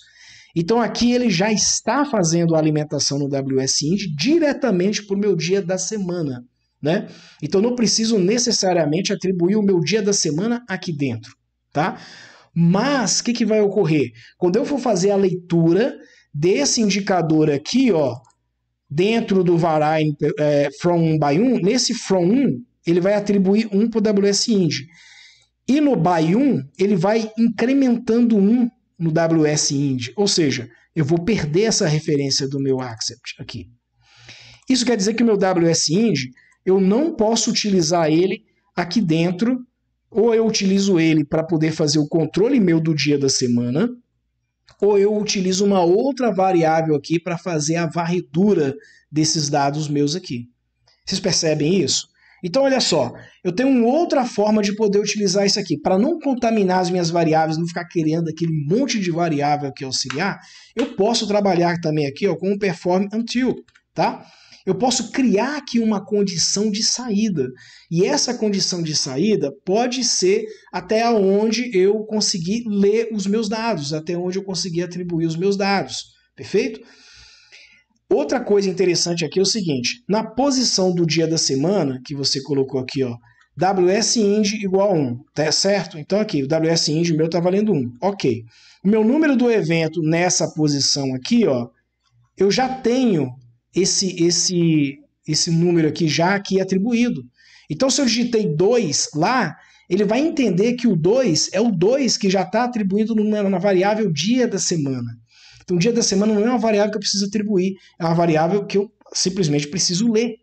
Então aqui ele já está fazendo a alimentação no WSIND diretamente para o meu dia da semana. Né? Então não preciso necessariamente atribuir o meu dia da semana aqui dentro. Tá? Mas o que, que vai ocorrer? Quando eu for fazer a leitura desse indicador aqui, ó, dentro do varai é, from 1 by 1, nesse from 1, ele vai atribuir 1 para o WSInd. E no by 1, ele vai incrementando 1 no WS Ou seja, eu vou perder essa referência do meu accept aqui. Isso quer dizer que o meu WS eu não posso utilizar ele aqui dentro, ou eu utilizo ele para poder fazer o controle meu do dia da semana, ou eu utilizo uma outra variável aqui para fazer a varredura desses dados meus aqui. Vocês percebem isso? Então, olha só, eu tenho uma outra forma de poder utilizar isso aqui. Para não contaminar as minhas variáveis, não ficar querendo aquele monte de variável que é auxiliar, eu posso trabalhar também aqui ó, com o perform until, tá? Eu posso criar aqui uma condição de saída. E essa condição de saída pode ser até onde eu conseguir ler os meus dados, até onde eu conseguir atribuir os meus dados. Perfeito? Outra coisa interessante aqui é o seguinte: na posição do dia da semana, que você colocou aqui, ó, WS Ind igual a 1, tá certo? Então aqui, o WS Ind meu tá valendo 1. OK. O meu número do evento nessa posição aqui, ó, eu já tenho esse esse esse número aqui já aqui atribuído. Então se eu digitei 2 lá, ele vai entender que o 2 é o 2 que já está atribuído na variável dia da semana. Então, dia da semana não é uma variável que eu preciso atribuir, é uma variável que eu simplesmente preciso ler.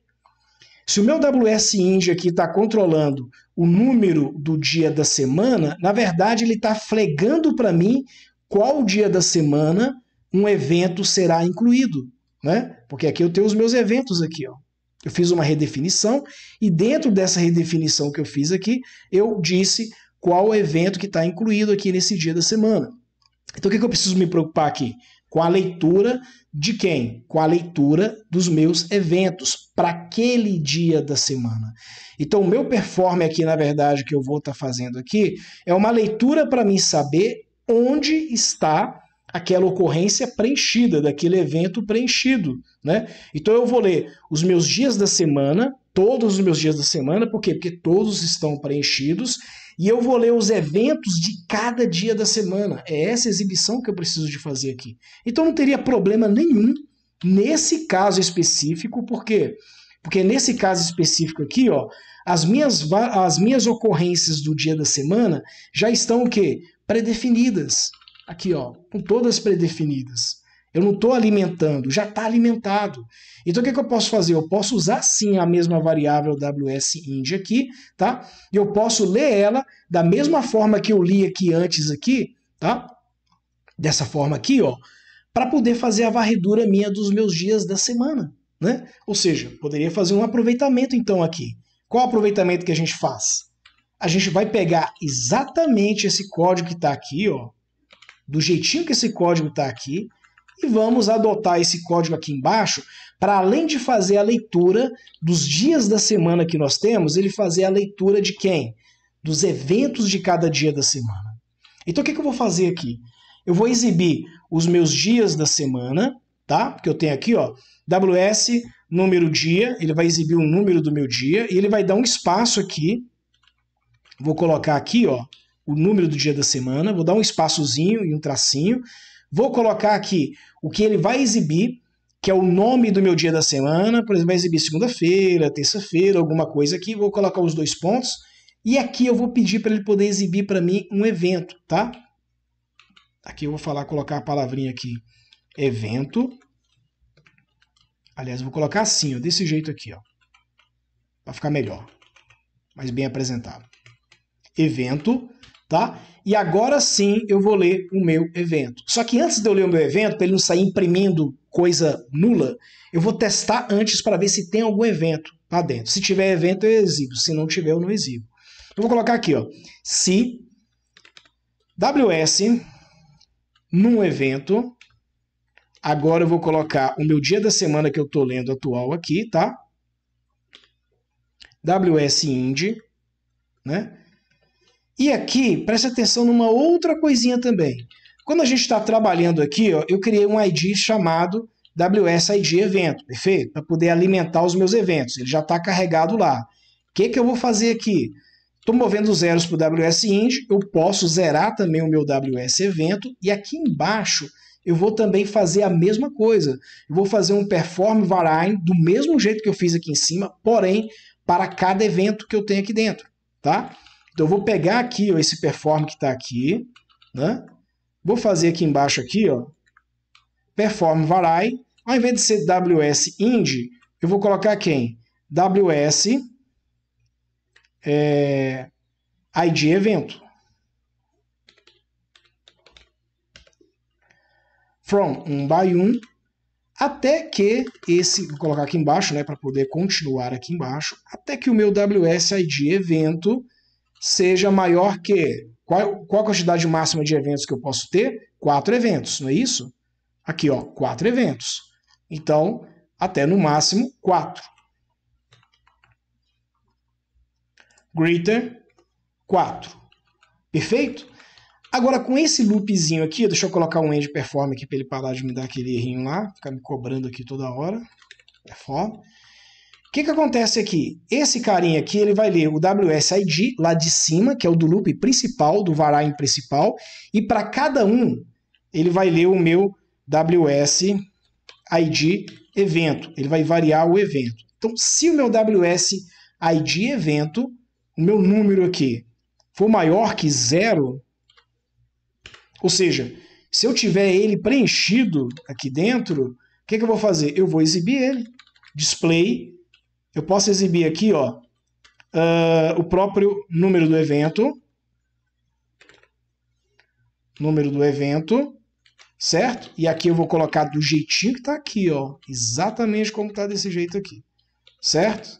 Se o meu WS India aqui está controlando o número do dia da semana, na verdade ele está flegando para mim qual dia da semana um evento será incluído, né? Porque aqui eu tenho os meus eventos aqui, ó. Eu fiz uma redefinição e dentro dessa redefinição que eu fiz aqui, eu disse qual evento que está incluído aqui nesse dia da semana. Então o que, que eu preciso me preocupar aqui? Com a leitura de quem? Com a leitura dos meus eventos para aquele dia da semana. Então, o meu performe aqui, na verdade, que eu vou estar tá fazendo aqui, é uma leitura para mim saber onde está aquela ocorrência preenchida, daquele evento preenchido. Né? Então eu vou ler os meus dias da semana, todos os meus dias da semana, por quê? Porque todos estão preenchidos e eu vou ler os eventos de cada dia da semana. É essa exibição que eu preciso de fazer aqui. Então não teria problema nenhum nesse caso específico, por quê? Porque nesse caso específico aqui, ó, as minhas, as minhas ocorrências do dia da semana já estão o quê? Predefinidas. Aqui, ó, com todas predefinidas. Eu não estou alimentando, já está alimentado. Então o que, é que, eu posso fazer? Eu posso usar sim a mesma variável wsInd aqui, tá? E eu posso ler ela da mesma forma que eu li aqui antes aqui, tá? Dessa forma aqui, ó, para poder fazer a varredura minha dos meus dias da semana, né? Ou seja, poderia fazer um aproveitamento então aqui. Qual aproveitamento que a gente faz? A gente vai pegar exatamente esse código que está aqui, ó, do jeitinho que esse código está aqui, e vamos adotar esse código aqui embaixo para além de fazer a leitura dos dias da semana que nós temos, ele fazer a leitura de quem? Dos eventos de cada dia da semana. Então o que, que eu vou fazer aqui? Eu vou exibir os meus dias da semana, tá? Porque eu tenho aqui, ó, WS número dia, ele vai exibir o um número do meu dia e ele vai dar um espaço aqui. Vou colocar aqui, ó, o número do dia da semana, vou dar um espaçozinho e um tracinho. Vou colocar aqui o que ele vai exibir, que é o nome do meu dia da semana. Por exemplo, vai exibir segunda-feira, terça-feira, alguma coisa aqui. Vou colocar os dois pontos. E aqui eu vou pedir para ele poder exibir para mim um evento, tá? Aqui eu vou falar, colocar a palavrinha aqui, evento. Aliás, eu vou colocar assim, ó, desse jeito aqui, ó. Para ficar melhor, mais bem apresentado. Evento tá? E agora sim eu vou ler o meu evento. Só que antes de eu ler o meu evento, para ele não sair imprimindo coisa nula, eu vou testar antes para ver se tem algum evento lá dentro. Se tiver evento, eu exibo. Se não tiver, eu não exibo. Eu vou colocar aqui, ó. Se WS num evento. Agora eu vou colocar o meu dia da semana que eu estou lendo atual aqui, tá? WS Indy, né? E aqui, preste atenção numa outra coisinha também. Quando a gente está trabalhando aqui, ó, eu criei um ID chamado WSID evento, perfeito? Para poder alimentar os meus eventos. Ele já está carregado lá. O que, que eu vou fazer aqui? Estou movendo zeros para o WSInd, eu posso zerar também o meu WS evento e aqui embaixo eu vou também fazer a mesma coisa. Eu vou fazer um perform varine do mesmo jeito que eu fiz aqui em cima, porém para cada evento que eu tenho aqui dentro, tá? Então eu vou pegar aqui ó, esse perform que está aqui, né? Vou fazer aqui embaixo aqui, ó, perform varai. Ao invés de ser ws ind, eu vou colocar quem? ws é, id evento. From 1 by 1 até que esse, vou colocar aqui embaixo, né, para poder continuar aqui embaixo, até que o meu id evento seja maior que. Qual, qual a quantidade máxima de eventos que eu posso ter? Quatro eventos, não é isso? Aqui, ó, quatro eventos. Então, até no máximo quatro. Greater quatro Perfeito? Agora, com esse loopzinho aqui, deixa eu colocar um end perform aqui para ele parar de me dar aquele errinho lá, ficar me cobrando aqui toda hora. Perform. O que, que acontece aqui? Esse carinha aqui ele vai ler o WSID lá de cima, que é o do loop principal, do varine principal, e para cada um ele vai ler o meu WSID evento. Ele vai variar o evento. Então, se o meu WSID evento, o meu número aqui, for maior que zero, ou seja, se eu tiver ele preenchido aqui dentro, o que, que eu vou fazer? Eu vou exibir ele. Display eu posso exibir aqui ó, uh, o próprio número do evento, número do evento, certo? E aqui eu vou colocar do jeitinho que está aqui, ó, exatamente como está desse jeito aqui, certo?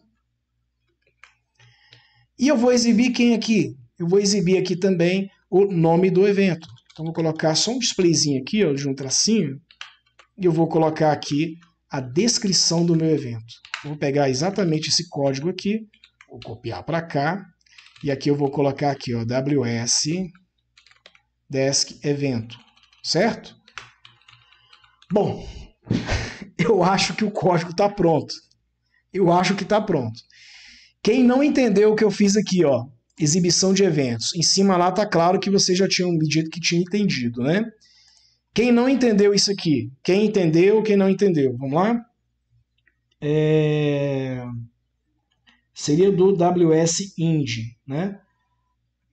E eu vou exibir quem aqui? Eu vou exibir aqui também o nome do evento. Então vou colocar só um displayzinho aqui, ó, de um tracinho, e eu vou colocar aqui a descrição do meu evento vou pegar exatamente esse código aqui, vou copiar para cá, e aqui eu vou colocar aqui, ó, WS Desk Evento, certo? Bom, [LAUGHS] eu acho que o código está pronto. Eu acho que está pronto. Quem não entendeu o que eu fiz aqui, ó, exibição de eventos. Em cima lá está claro que vocês já tinham dito que tinha entendido, né? Quem não entendeu isso aqui? Quem entendeu, quem não entendeu? Vamos lá? é, seria do WS Indy, né?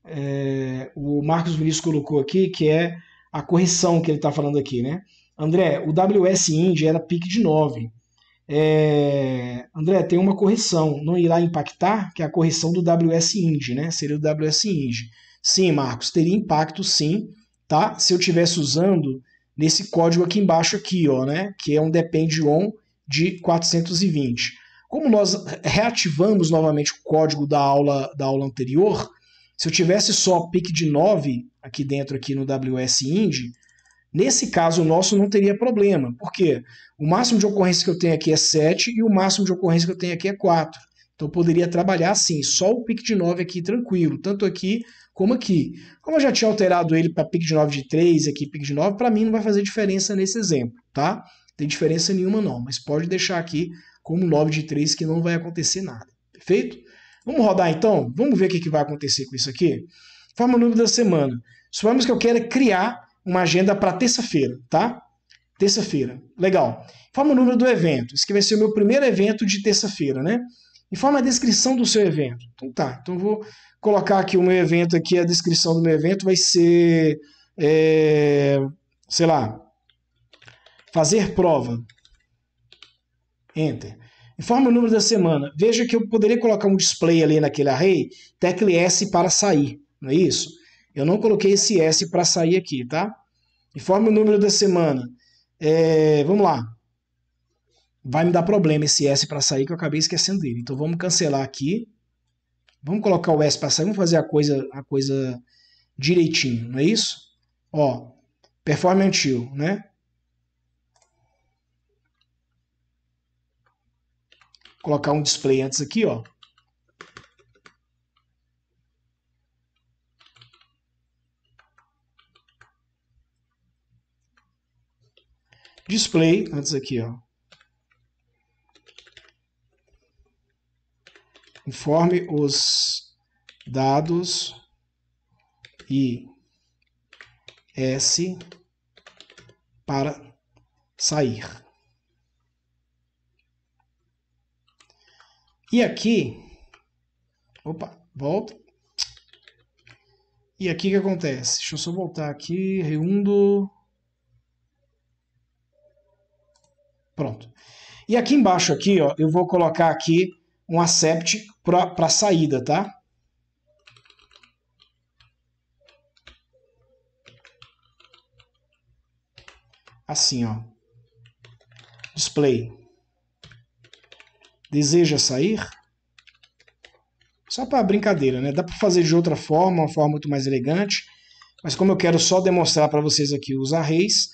É, o Marcos Vinícius colocou aqui que é a correção que ele está falando aqui, né? André, o WS Indy era pique de 9. É, André, tem uma correção, não irá impactar, que é a correção do WS Indy, né? Seria o WS Indy. Sim, Marcos, teria impacto sim, tá? Se eu estivesse usando nesse código aqui embaixo aqui, ó, né? Que é um depend on de 420. Como nós reativamos novamente o código da aula, da aula anterior, se eu tivesse só pick de 9 aqui dentro aqui no WS Indy, nesse caso o nosso não teria problema, porque o máximo de ocorrência que eu tenho aqui é 7 e o máximo de ocorrência que eu tenho aqui é 4. Então eu poderia trabalhar assim, só o pick de 9 aqui tranquilo, tanto aqui como aqui. Como eu já tinha alterado ele para pique de 9 de 3 aqui, pique de 9, para mim não vai fazer diferença nesse exemplo, tá? tem diferença nenhuma não, mas pode deixar aqui como lobby de 3 que não vai acontecer nada, perfeito? Vamos rodar então? Vamos ver o que, que vai acontecer com isso aqui? Forma o número da semana. Suponhamos que eu quero criar uma agenda para terça-feira, tá? Terça-feira, legal. forma o número do evento. Esse aqui vai ser o meu primeiro evento de terça-feira, né? Informa a descrição do seu evento. Então tá, então vou colocar aqui o meu evento aqui, a descrição do meu evento vai ser, é, sei lá, Fazer prova. Enter. Informe o número da semana. Veja que eu poderia colocar um display ali naquele array, tecle S para sair, não é isso? Eu não coloquei esse S para sair aqui, tá? Informe o número da semana. É, vamos lá. Vai me dar problema esse S para sair que eu acabei esquecendo dele. Então vamos cancelar aqui. Vamos colocar o S para sair, vamos fazer a coisa, a coisa direitinho, não é isso? Ó, Performance, until, né? colocar um display antes aqui, ó. Display antes aqui, ó. Informe os dados e S para sair. E aqui, opa, volta. E aqui que acontece? Deixa eu só voltar aqui, reundo. Pronto. E aqui embaixo aqui, ó, eu vou colocar aqui um accept para saída, tá? Assim, ó. Display. Deseja sair? Só para brincadeira, né? Dá para fazer de outra forma, uma forma muito mais elegante. Mas como eu quero só demonstrar para vocês aqui os arrays,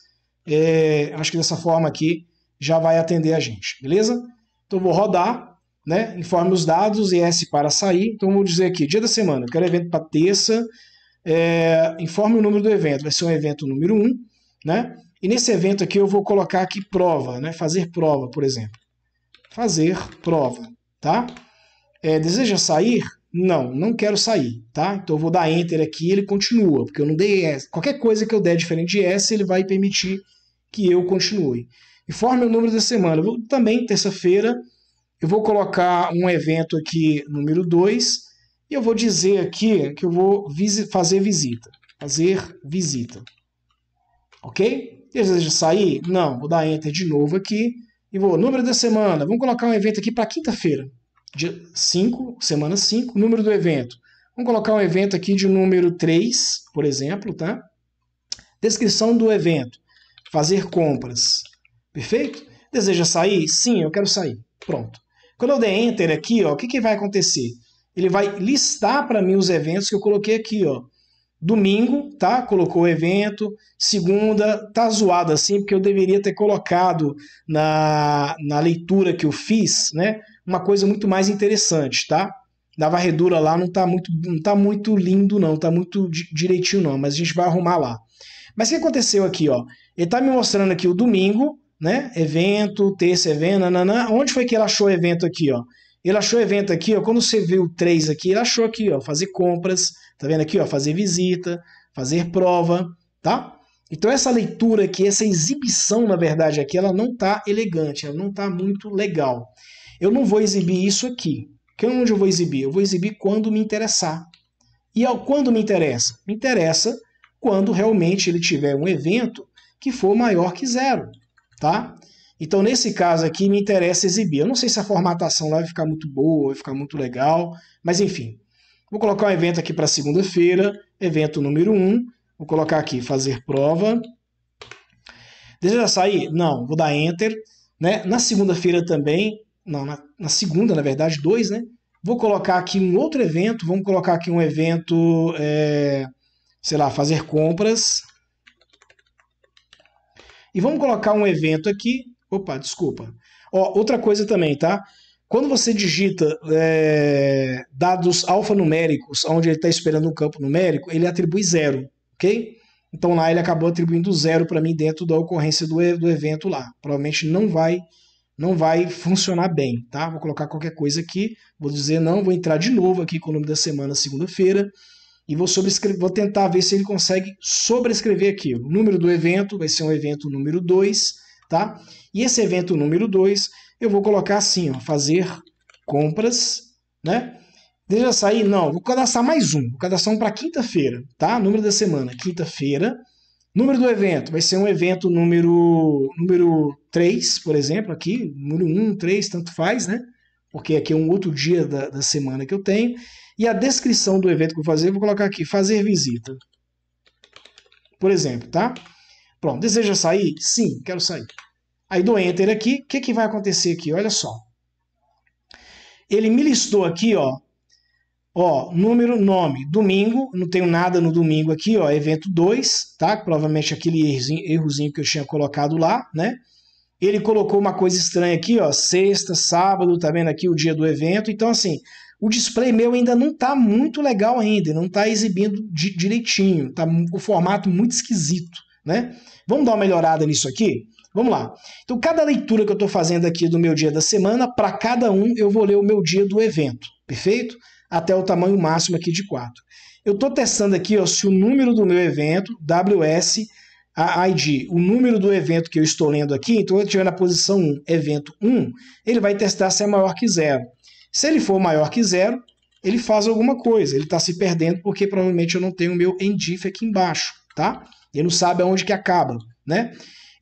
é, acho que dessa forma aqui já vai atender a gente, beleza? Então vou rodar, né? Informe os dados e S para sair. Então vou dizer aqui, dia da semana, eu quero evento para terça. É, informe o número do evento, vai ser um evento número 1, né? E nesse evento aqui eu vou colocar aqui prova, né? Fazer prova, por exemplo fazer prova, tá? É, deseja sair? Não, não quero sair, tá? Então eu vou dar enter aqui e ele continua, porque eu não dei S. Qualquer coisa que eu der diferente de S, ele vai permitir que eu continue. Informe o número da semana. vou, também, terça-feira, eu vou colocar um evento aqui, número 2, e eu vou dizer aqui que eu vou visi fazer visita. Fazer visita. Ok? Deseja sair? Não, vou dar enter de novo aqui e vou, número da semana, vamos colocar um evento aqui para quinta-feira, dia 5, semana 5, número do evento. Vamos colocar um evento aqui de número 3, por exemplo, tá? Descrição do evento, fazer compras, perfeito? Deseja sair? Sim, eu quero sair, pronto. Quando eu der Enter aqui, ó, o que, que vai acontecer? Ele vai listar para mim os eventos que eu coloquei aqui, ó domingo, tá? Colocou o evento. Segunda, tá zoado assim, porque eu deveria ter colocado na, na leitura que eu fiz, né? Uma coisa muito mais interessante, tá? Da varredura lá não tá muito, não tá muito lindo, não, tá muito direitinho, não, mas a gente vai arrumar lá. Mas o que aconteceu aqui, ó? Ele tá me mostrando aqui o domingo, né? Evento, terça evento, nananã. Onde foi que ele achou o evento aqui, ó? Ele achou o evento aqui, ó. Quando você viu o 3 aqui, ele achou aqui, ó, fazer compras, Tá vendo aqui, ó, fazer visita, fazer prova, tá? Então essa leitura aqui, essa exibição, na verdade, aqui, ela não tá elegante, ela não tá muito legal. Eu não vou exibir isso aqui. Que onde eu vou exibir? Eu vou exibir quando me interessar. E ao quando me interessa? Me interessa quando realmente ele tiver um evento que for maior que zero, tá? Então, nesse caso aqui, me interessa exibir. Eu não sei se a formatação lá vai ficar muito boa, vai ficar muito legal, mas enfim, Vou colocar um evento aqui para segunda-feira, evento número 1. Vou colocar aqui fazer prova. Deseja sair? Não, vou dar enter. Né? Na segunda-feira também, não, na, na, segunda, na verdade, dois, né? Vou colocar aqui um outro evento, vamos colocar aqui um evento, é, sei lá, fazer compras. E vamos colocar um evento aqui, opa, desculpa. Ó, outra coisa também, tá? Quando você digita é, dados alfanuméricos, onde ele está esperando um campo numérico, ele atribui zero, ok? Então lá ele acabou atribuindo zero para mim dentro da ocorrência do, do evento lá. Provavelmente não vai não vai funcionar bem, tá? Vou colocar qualquer coisa aqui, vou dizer não, vou entrar de novo aqui com o nome da semana, segunda-feira, e vou sobrescrever, vou tentar ver se ele consegue sobrescrever aqui. O número do evento vai ser um evento número 2, tá? E esse evento número 2 eu vou colocar assim, ó, fazer compras, né? Deixa sair, não, vou cadastrar mais um, vou cadastrar um para quinta-feira, tá? Número da semana, quinta-feira. Número do evento, vai ser um evento número número 3, por exemplo, aqui, número 1, 3, tanto faz, né? Porque aqui é um outro dia da, da semana que eu tenho. E a descrição do evento que eu vou fazer, eu vou colocar aqui, fazer visita. Por exemplo, tá? Pronto, deseja sair? Sim, quero sair. Aí dou Enter aqui. O que, que vai acontecer aqui? Olha só. Ele me listou aqui, ó. Ó, número, nome, domingo. Não tenho nada no domingo aqui, ó. Evento 2, tá? Provavelmente aquele errozinho, errozinho que eu tinha colocado lá, né? Ele colocou uma coisa estranha aqui, ó. Sexta, sábado, tá vendo aqui o dia do evento. Então, assim, o display meu ainda não tá muito legal ainda, não tá exibindo di direitinho, tá o formato muito esquisito, né? Vamos dar uma melhorada nisso aqui? Vamos lá. Então, cada leitura que eu estou fazendo aqui do meu dia da semana, para cada um eu vou ler o meu dia do evento, perfeito? Até o tamanho máximo aqui de 4. Eu estou testando aqui ó, se o número do meu evento, WS ID, o número do evento que eu estou lendo aqui, então eu estiver na posição 1, evento 1, ele vai testar se é maior que zero. Se ele for maior que zero, ele faz alguma coisa, ele está se perdendo porque provavelmente eu não tenho o meu endif aqui embaixo, tá? Ele não sabe aonde que acaba, né?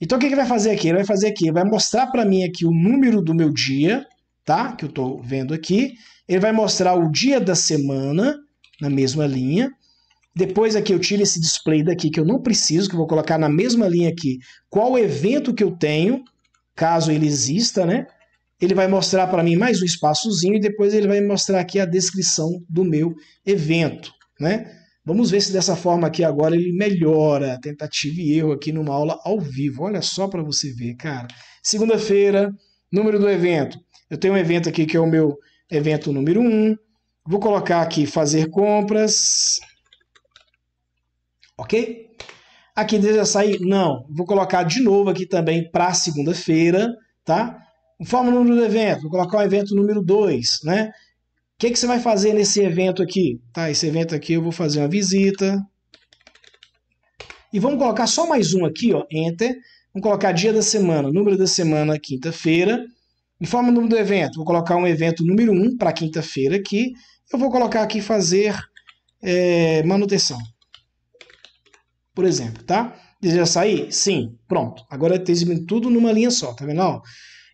Então o que ele vai fazer aqui? Ele vai fazer aqui, vai mostrar para mim aqui o número do meu dia, tá? Que eu estou vendo aqui. Ele vai mostrar o dia da semana na mesma linha. Depois aqui eu tiro esse display daqui que eu não preciso, que eu vou colocar na mesma linha aqui qual evento que eu tenho, caso ele exista, né? Ele vai mostrar para mim mais um espaçozinho e depois ele vai mostrar aqui a descrição do meu evento, né? Vamos ver se dessa forma aqui agora ele melhora. Tentativa e erro aqui numa aula ao vivo. Olha só para você ver, cara. Segunda-feira, número do evento. Eu tenho um evento aqui que é o meu evento número 1. Vou colocar aqui fazer compras. Ok? Aqui deseja sair? Não. Vou colocar de novo aqui também para segunda-feira, tá? Informa o número do evento. Vou colocar o evento número 2, né? que, que você vai fazer nesse evento aqui? Tá, esse evento aqui eu vou fazer uma visita. E vamos colocar só mais um aqui, ó, Enter. Vamos colocar dia da semana, número da semana, quinta-feira. Informa o número do evento. Vou colocar um evento número 1 para quinta-feira aqui. Eu vou colocar aqui fazer é, manutenção. Por exemplo, tá? Deseja sair? Sim. Pronto. Agora está tudo numa linha só, tá vendo?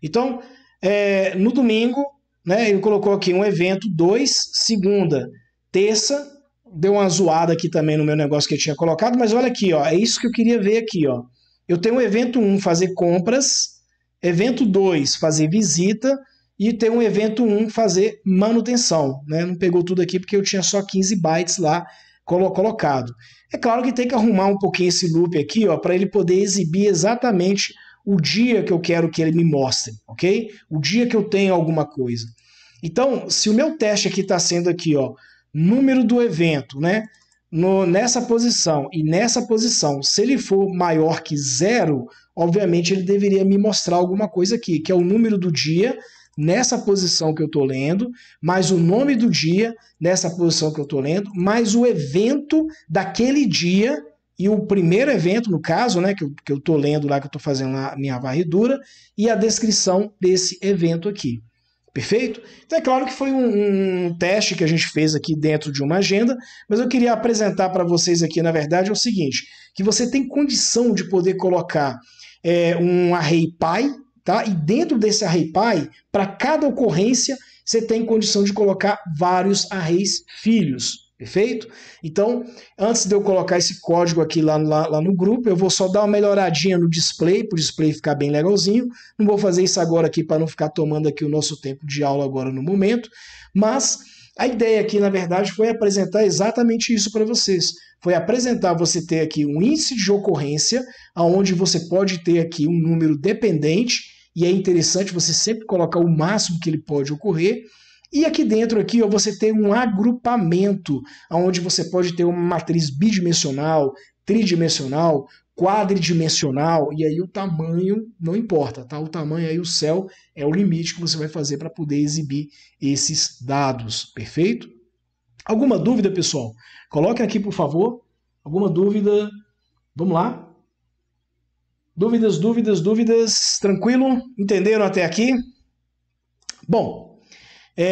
Então, é, no domingo, né? Ele colocou aqui um evento, dois, segunda, terça, deu uma zoada aqui também no meu negócio que eu tinha colocado, mas olha aqui, ó, é isso que eu queria ver aqui, ó. Eu tenho o evento 1, um, fazer compras, evento 2, fazer visita, e tem um evento 1, um, fazer manutenção, né? Não pegou tudo aqui porque eu tinha só 15 bytes lá colo colocado. É claro que tem que arrumar um pouquinho esse loop aqui, ó, para ele poder exibir exatamente o dia que eu quero que ele me mostre, ok? O dia que eu tenho alguma coisa. Então, se o meu teste aqui está sendo aqui, ó, número do evento, né? No, nessa posição e nessa posição, se ele for maior que zero, obviamente ele deveria me mostrar alguma coisa aqui, que é o número do dia nessa posição que eu estou lendo, mais o nome do dia nessa posição que eu estou lendo, mais o evento daquele dia e o primeiro evento, no caso, né, que eu, que eu lendo lá, que eu estou fazendo a minha varredura, e a descrição desse evento aqui. Perfeito? Então é claro que foi um, um teste que a gente fez aqui dentro de uma agenda, mas eu queria apresentar para vocês aqui, na verdade, é o seguinte: que você tem condição de poder colocar é, um array pai, tá? E dentro desse array pai, para cada ocorrência, você tem condição de colocar vários arrays filhos. Perfeito? Então, antes de eu colocar esse código aqui lá, lá, lá no grupo, eu vou só dar uma melhoradinha no display, para o display ficar bem legalzinho. Não vou fazer isso agora aqui para não ficar tomando aqui o nosso tempo de aula agora no momento, mas a ideia aqui, na verdade, foi apresentar exatamente isso para vocês. Foi apresentar você ter aqui um índice de ocorrência, aonde você pode ter aqui um número dependente, e é interessante você sempre colocar o máximo que ele pode ocorrer, e aqui dentro aqui, ó, você tem um agrupamento, onde você pode ter uma matriz bidimensional, tridimensional, quadridimensional, e aí o tamanho não importa, tá? O tamanho aí, o céu, é o limite que você vai fazer para poder exibir esses dados, perfeito? Alguma dúvida, pessoal? coloque aqui, por favor. Alguma dúvida? Vamos lá? Dúvidas, dúvidas, dúvidas. Tranquilo? Entenderam até aqui? Bom, え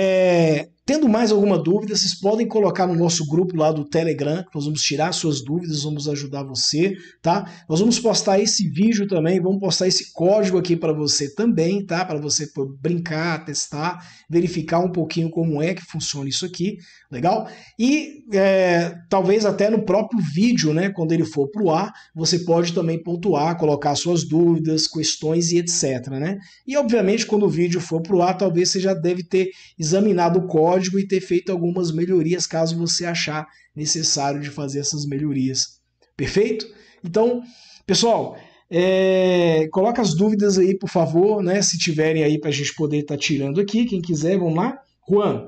え。Tendo mais alguma dúvida, vocês podem colocar no nosso grupo lá do Telegram, nós vamos tirar suas dúvidas, vamos ajudar você, tá? Nós vamos postar esse vídeo também, vamos postar esse código aqui para você também, tá? Para você brincar, testar, verificar um pouquinho como é que funciona isso aqui, legal? E é, talvez até no próprio vídeo, né? Quando ele for para o ar, você pode também pontuar, colocar suas dúvidas, questões e etc, né? E obviamente quando o vídeo for para o ar, talvez você já deve ter examinado o código código e ter feito algumas melhorias caso você achar necessário de fazer essas melhorias. Perfeito? Então, pessoal, é, coloca as dúvidas aí, por favor, né? Se tiverem aí para a gente poder estar tá tirando aqui, quem quiser, vamos lá. Juan,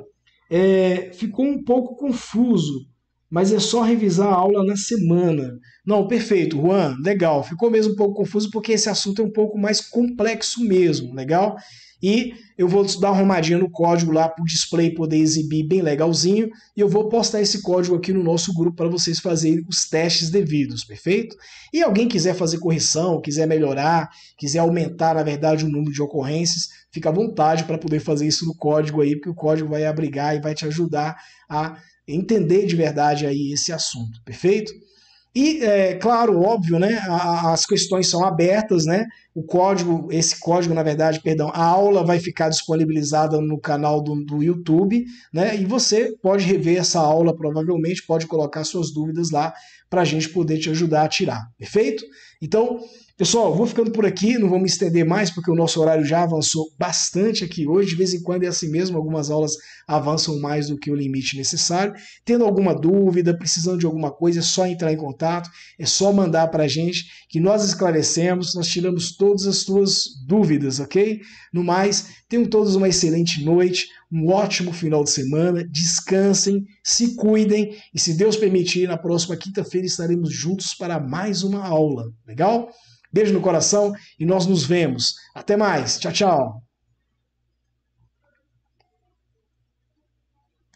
é, ficou um pouco confuso, mas é só revisar a aula na semana. Não, perfeito, Juan, legal. Ficou mesmo um pouco confuso porque esse assunto é um pouco mais complexo mesmo, legal? E eu vou dar uma arrumadinha no código lá para o display poder exibir bem legalzinho. E eu vou postar esse código aqui no nosso grupo para vocês fazerem os testes devidos, perfeito? E alguém quiser fazer correção, quiser melhorar, quiser aumentar, na verdade, o número de ocorrências, fica à vontade para poder fazer isso no código aí, porque o código vai abrigar e vai te ajudar a entender de verdade aí esse assunto, perfeito? E, é, claro, óbvio, né, as questões são abertas, né? O código, esse código, na verdade, perdão, a aula vai ficar disponibilizada no canal do, do YouTube, né? E você pode rever essa aula, provavelmente, pode colocar suas dúvidas lá para a gente poder te ajudar a tirar, perfeito? Então, Pessoal, vou ficando por aqui, não vou me estender mais porque o nosso horário já avançou bastante aqui hoje. De vez em quando é assim mesmo, algumas aulas avançam mais do que o limite necessário. Tendo alguma dúvida, precisando de alguma coisa, é só entrar em contato, é só mandar para a gente que nós esclarecemos, nós tiramos todas as suas dúvidas, ok? No mais, tenham todos uma excelente noite, um ótimo final de semana, descansem, se cuidem e, se Deus permitir, na próxima quinta-feira estaremos juntos para mais uma aula. Legal? Beijo no coração e nós nos vemos. Até mais. Tchau, tchau.